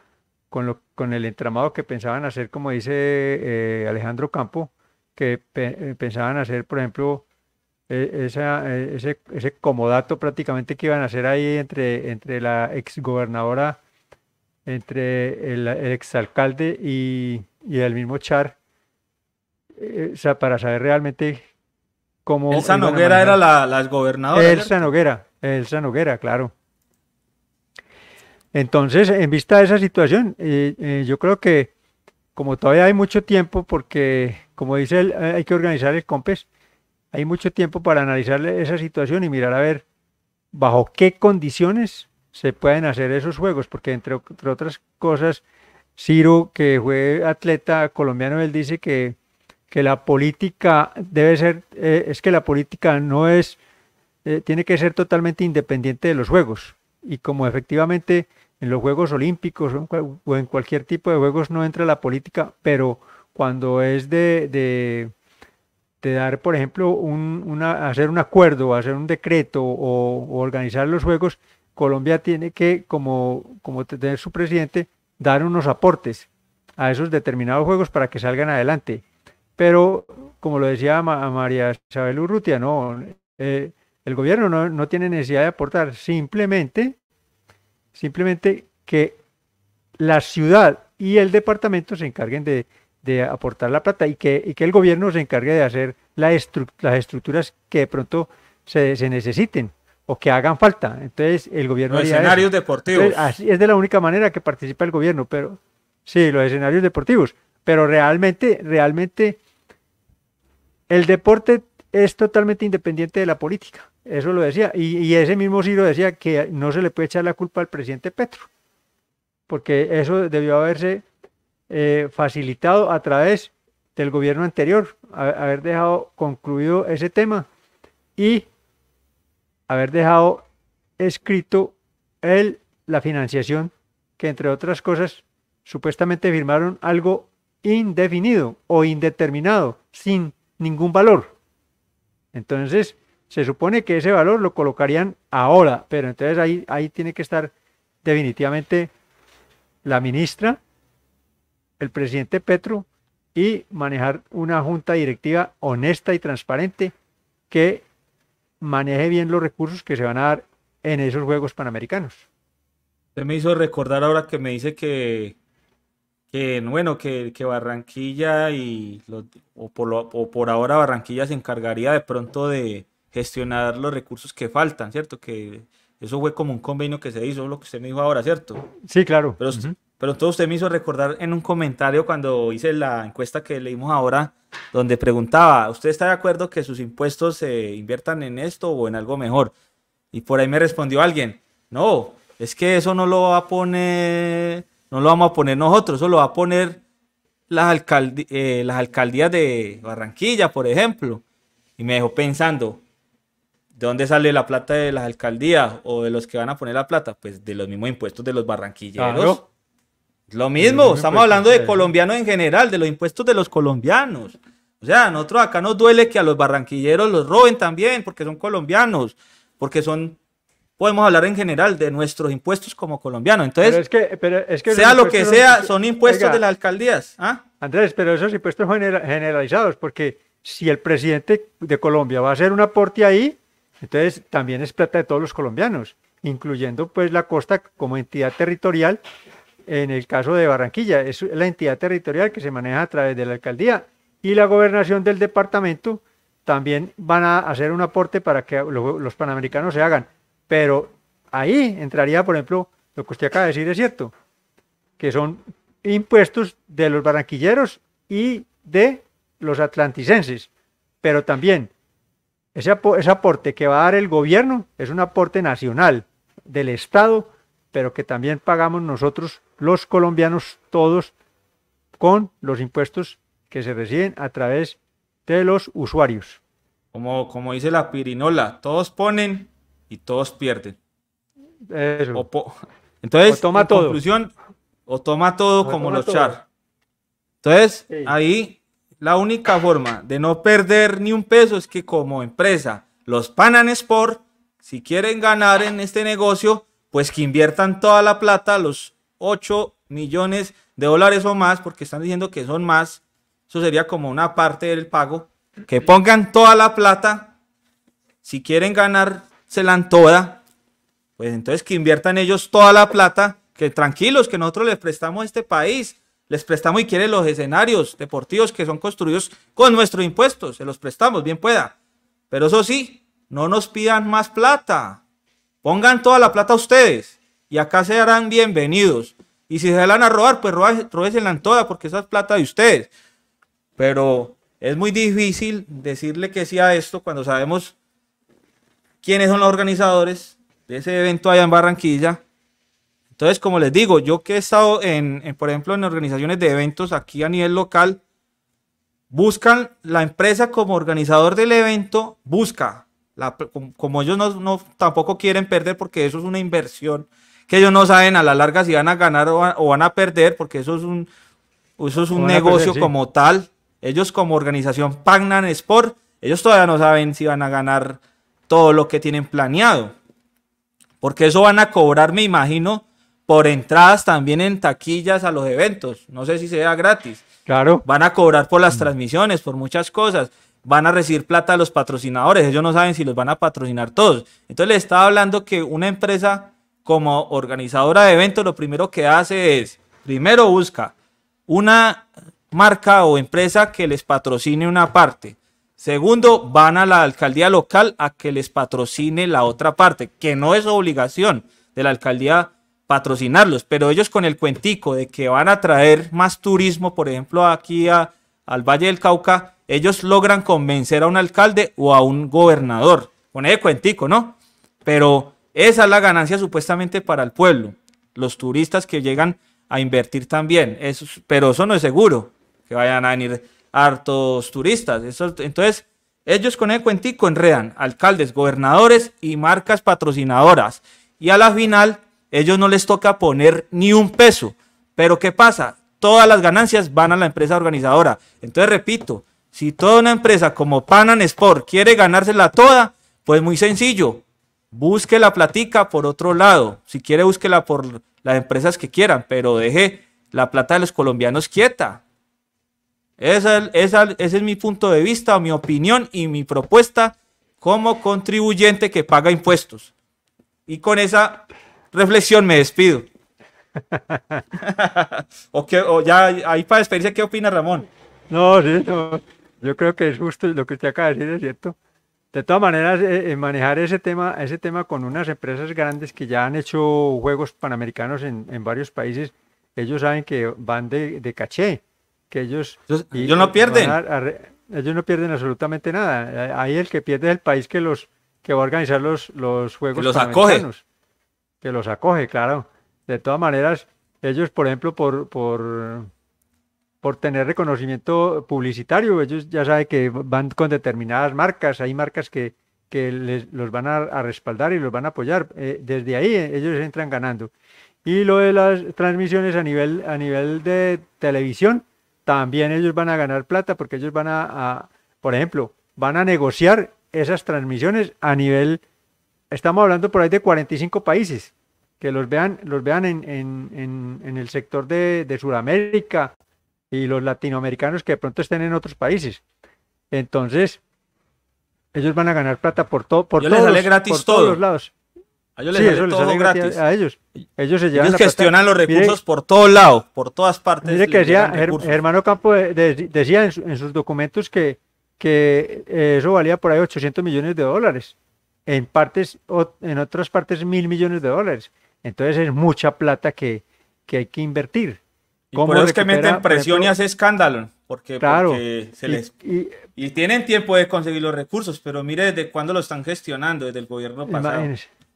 con, el entramado que pensaban hacer, como dice eh, Alejandro Campo, que eh, pensaban hacer, por ejemplo, e, e, ese, comodato prácticamente que iban a hacer ahí entre, entre la exgobernadora, entre el, exalcalde y, el mismo Char, eh, eh, sea, para saber realmente cómo... Elsa Noguera era la, la exgobernadora. Elsa Noguera, Elsa Noguera, claro. Entonces, en vista de esa situación, yo creo que como todavía hay mucho tiempo, porque como dice él, eh, hay que organizar el COMPES. Hay mucho tiempo para analizar esa situación y mirar a ver bajo qué condiciones se pueden hacer esos juegos, porque entre, otras cosas, Ciro, que fue atleta colombiano, él dice que, la política debe ser, eh, es que la política no es, eh, tiene que ser totalmente independiente de los juegos. Y como efectivamente en los Juegos Olímpicos o en cualquier tipo de juegos no entra la política, pero cuando es de, de, dar, por ejemplo, una, hacer un acuerdo, hacer un decreto o, organizar los juegos, Colombia tiene que, como, como tener su presidente, dar unos aportes a esos determinados juegos para que salgan adelante. Pero, como lo decía María Isabel Urrutia, no, eh, el gobierno no, no, tiene necesidad de aportar, simplemente, simplemente que la ciudad y el departamento se encarguen de, de aportar la plata y que, que el gobierno se encargue de hacer las estructuras que de pronto se, se, necesiten o que hagan falta. Entonces, el gobierno... Los escenarios deportivos. así es de la única manera que participa el gobierno, pero sí, los escenarios deportivos. Pero realmente, realmente, el deporte es totalmente independiente de la política. Eso lo decía. Y, y ese mismo Ciro decía que no se le puede echar la culpa al presidente Petro, porque eso debió haberse eh, facilitado a través del gobierno anterior, haber dejado concluido ese tema y haber dejado escrito el, la financiación que entre otras cosas supuestamente firmaron algo indefinido o indeterminado, sin ningún valor. Entonces, se supone que ese valor lo colocarían ahora, pero entonces ahí, ahí tiene que estar definitivamente la ministra el presidente Petro y manejar una junta directiva honesta y transparente que maneje bien los recursos que se van a dar en esos Juegos Panamericanos. Usted me hizo recordar ahora que me dice que, que bueno, que, Barranquilla y o, por ahora Barranquilla se encargaría de pronto de gestionar los recursos que faltan, ¿cierto? Que eso fue como un convenio que se hizo, lo que usted me dijo ahora, ¿cierto? Sí, claro. Pero entonces usted me hizo recordar en un comentario cuando hice la encuesta que leímos ahora, donde preguntaba, ¿usted está de acuerdo que sus impuestos se inviertan en esto o en algo mejor? Y por ahí me respondió alguien, no, es que eso no lo va a poner, no lo vamos a poner nosotros, eso lo va a poner las, eh, alcaldías de Barranquilla, por ejemplo. Y me dejó pensando, ¿de dónde sale la plata de las alcaldías o de los que van a poner la plata? Pues de los mismos impuestos de los barranquilleros. Lo mismo, estamos pues, hablando de colombianos en general, de los impuestos de los colombianos. O sea, nosotros acá nos duele que a los barranquilleros los roben también, porque son colombianos, porque son, podemos hablar en general de nuestros impuestos como colombianos. Entonces, que, es que sea lo que sea, son impuestos de las alcaldías. ¿ah? Andrés, pero esos impuestos generalizados, porque si el presidente de Colombia va a hacer un aporte ahí, entonces también es plata de todos los colombianos, incluyendo pues la costa como entidad territorial en el caso de Barranquilla. Es la entidad territorial que se maneja a través de la alcaldía y la gobernación del departamento también van a hacer un aporte para que los panamericanos se hagan. Pero ahí entraría, por ejemplo, lo que usted acaba de decir es cierto, que son impuestos de los barranquilleros y de los atlanticenses. Pero también ese, ese aporte que va a dar el gobierno es un aporte nacional del Estado, pero que también pagamos nosotros los colombianos todos con los impuestos que se reciben a través de los usuarios. Como, como dice la pirinola, todos ponen y todos pierden. Eso. Entonces, toma todo. o toma todo como los char. Entonces, ahí la única forma de no perder ni un peso es que como empresa, los Panan Sport, si quieren ganar en este negocio, pues que inviertan toda la plata los 8 millones de dólares o más, porque están diciendo que son más, eso sería como una parte del pago, que pongan toda la plata, si quieren ganársela toda, pues entonces que inviertan ellos toda la plata, que tranquilos, que nosotros les prestamos a este país, les prestamos y quieren los escenarios deportivos que son construidos con nuestros impuestos, se los prestamos, bien pueda, pero eso sí, no nos pidan más plata, pongan toda la plata ustedes y acá se harán bienvenidos. Y si se van a robar, pues robesenla toda porque esa es plata de ustedes. Pero es muy difícil decirle que sí a esto cuando sabemos quiénes son los organizadores de ese evento allá en Barranquilla. Entonces, como les digo, yo que he estado en, por ejemplo, en organizaciones de eventos aquí a nivel local, buscan la empresa como organizador del evento, busca, como, ellos tampoco quieren perder porque eso es una inversión ellos no saben a la larga si van a ganar o, van a perder, porque eso es un, eso es un negocio como tal. Ellos como organización Pagnan Sport, ellos todavía no saben si van a ganar todo lo que tienen planeado. Porque eso van a cobrar, me imagino, por entradas también en taquillas a los eventos. No sé si sea gratis. Claro. Van a cobrar por las transmisiones, por muchas cosas. Van a recibir plata a los patrocinadores. Ellos no saben si los van a patrocinar todos. Entonces les estaba hablando que una empresa como organizadora de eventos, lo primero que hace es, primero busca una marca o empresa que les patrocine una parte. Segundo, van a la alcaldía local a que les patrocine la otra parte, que no es obligación de la alcaldía patrocinarlos, pero ellos con el cuentico de que van a traer más turismo, por ejemplo, aquí a, al Valle del Cauca, ellos logran convencer a un alcalde o a un gobernador, con ese cuentico, ¿no? Pero esa es la ganancia supuestamente para el pueblo. Los turistas que llegan a invertir también. pero eso no es seguro, que vayan a venir hartos turistas. Eso, entonces, ellos con el cuentico enredan alcaldes, gobernadores y marcas patrocinadoras. Y a la final, ellos no les toca poner ni un peso. Pero ¿qué pasa? Todas las ganancias van a la empresa organizadora. Entonces, repito, si toda una empresa como Panan Sport quiere ganársela toda, pues muy sencillo, Busque la platica por otro lado. Si quiere, búsquela por las empresas que quieran, pero deje la plata de los colombianos quieta. ese es mi punto de vista, mi opinión y mi propuesta como contribuyente que paga impuestos. Y con esa reflexión me despido. o, ya ahí para experiencia, ¿qué opina Ramón? No, no, yo creo que es justo lo que usted acaba de decir, es cierto. De todas maneras, eh, eh, manejar ese tema, ese tema con unas empresas grandes que ya han hecho juegos panamericanos en, en varios países, ellos saben que van de, caché, que ellos... y, ellos no pierden. ellos no pierden absolutamente nada. Eh, ahí el que pierde es el país que los que va a organizar los, los juegos los panamericanos. Que los acoge, claro. De todas maneras, ellos, por ejemplo, por, por por tener reconocimiento publicitario. Ellos ya saben que van con determinadas marcas, hay marcas que, que les, los van a, respaldar y los van a apoyar. Eh, desde ahí eh, ellos entran ganando. Y lo de las transmisiones a nivel, a nivel de televisión, también ellos van a ganar plata porque ellos van a, por ejemplo, van a negociar esas transmisiones a nivel, estamos hablando por ahí de 45 países, que los vean, los vean en, el sector de, de Sudamérica, y los latinoamericanos que de pronto estén en otros países. Entonces, ellos van a ganar plata por, todo por, todos, todos los lados. A ellos les sale gratis. A, ellos. Ellos, se llevan ellos gestionan los recursos por todos lados, por todas partes. Mire que decía, Hermano Campo eh, decía en, sus documentos que, que eh, eso valía por ahí 800 millones de dólares. En, partes, en otras partes, mil millones de dólares. Entonces es mucha plata que, que hay que invertir. ¿Cómo y por eso que meten presión y hace escándalo. Porque, claro, se les... Y, tienen tiempo de conseguir los recursos, pero mire desde cuándo lo están gestionando, desde el gobierno pasado.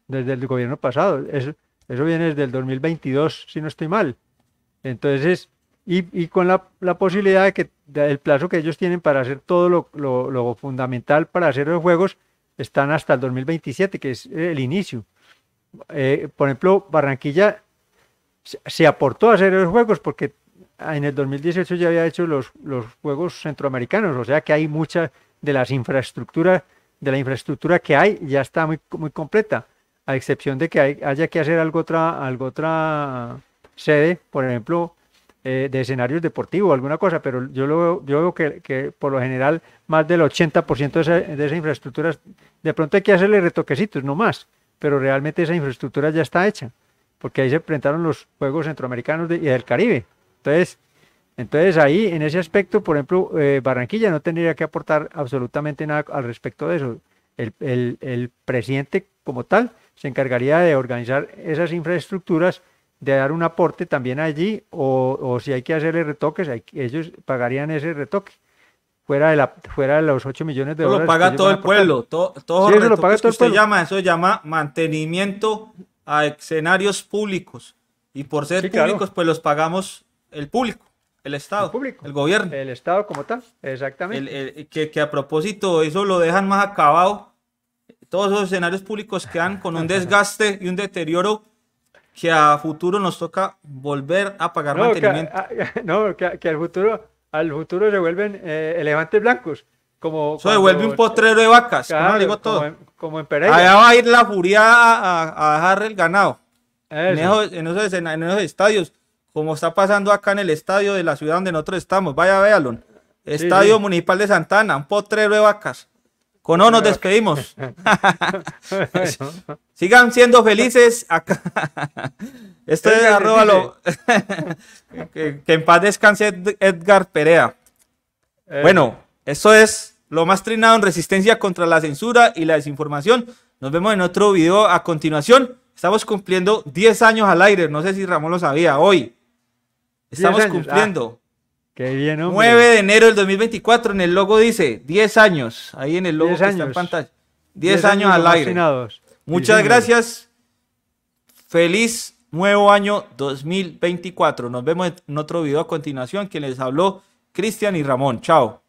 Desde el gobierno pasado. Eso, eso viene desde el 2022, si no estoy mal. Entonces, y, con la, posibilidad de que el plazo que ellos tienen para hacer todo lo, fundamental para hacer los juegos están hasta el 2027, que es el inicio. Eh, por ejemplo, Barranquilla se aportó a hacer los juegos porque en el 2018 ya había hecho los, juegos centroamericanos, o sea que hay mucha de las infraestructuras, de la infraestructura que hay, ya está muy, muy completa, a excepción de que hay, haya que hacer algo otra, algo otra sede, por ejemplo, eh, de escenarios deportivos, alguna cosa, pero yo, veo que, por lo general más del 80% de, esa, de esas infraestructuras, de pronto hay que hacerle retoquecitos, no más, pero realmente esa infraestructura ya está hecha porque ahí se presentaron los Juegos Centroamericanos y del Caribe. Entonces, entonces ahí, en ese aspecto, por ejemplo, eh, Barranquilla no tendría que aportar absolutamente nada al respecto de eso. El, presidente como tal se encargaría de organizar esas infraestructuras, de dar un aporte también allí, o, si hay que hacerle retoques, ellos pagarían ese retoque. Fuera de, los 8 millones de dólares. lo paga todo el pueblo. Todo, todo lo Llama, eso se llama mantenimiento a escenarios públicos. Y por ser públicos, pues los pagamos el público, el Estado, el, público, el gobierno. El Estado como tal, exactamente. que, que, a propósito, eso lo dejan más acabado. Todos esos escenarios públicos quedan con un desgaste y un deterioro que a futuro nos toca volver a pagar no, mantenimiento. Que, no, que, que al futuro al futuro se vuelven eh, elefantes blancos. Como se un eh, potrero de vacas, como, en, Pereira. Allá va a ir la furia a, dejar el ganado. En esos, en, en estadios, como está pasando acá en el estadio de la ciudad donde nosotros estamos. Vaya, véalo. Estadio Municipal de Santana, un potrero de vacas. Con O nos despedimos. Sigan siendo felices acá. este es arroba que, que en paz descanse Edgar Perea. Eh, bueno, eso es lo más trinado en resistencia contra la censura y la desinformación. Nos vemos en otro video a continuación. Estamos cumpliendo 10 años al aire. No sé si Ramón lo sabía. Hoy estamos cumpliendo. Ah, qué 9 de enero del 2024. En el logo dice 10 años. Ahí en el logo que está en pantalla. 10, años, al aire. Muchas gracias. Feliz nuevo año 2024. Nos vemos en otro video a continuación. Quien les habló, Cristian y Ramón. Chao.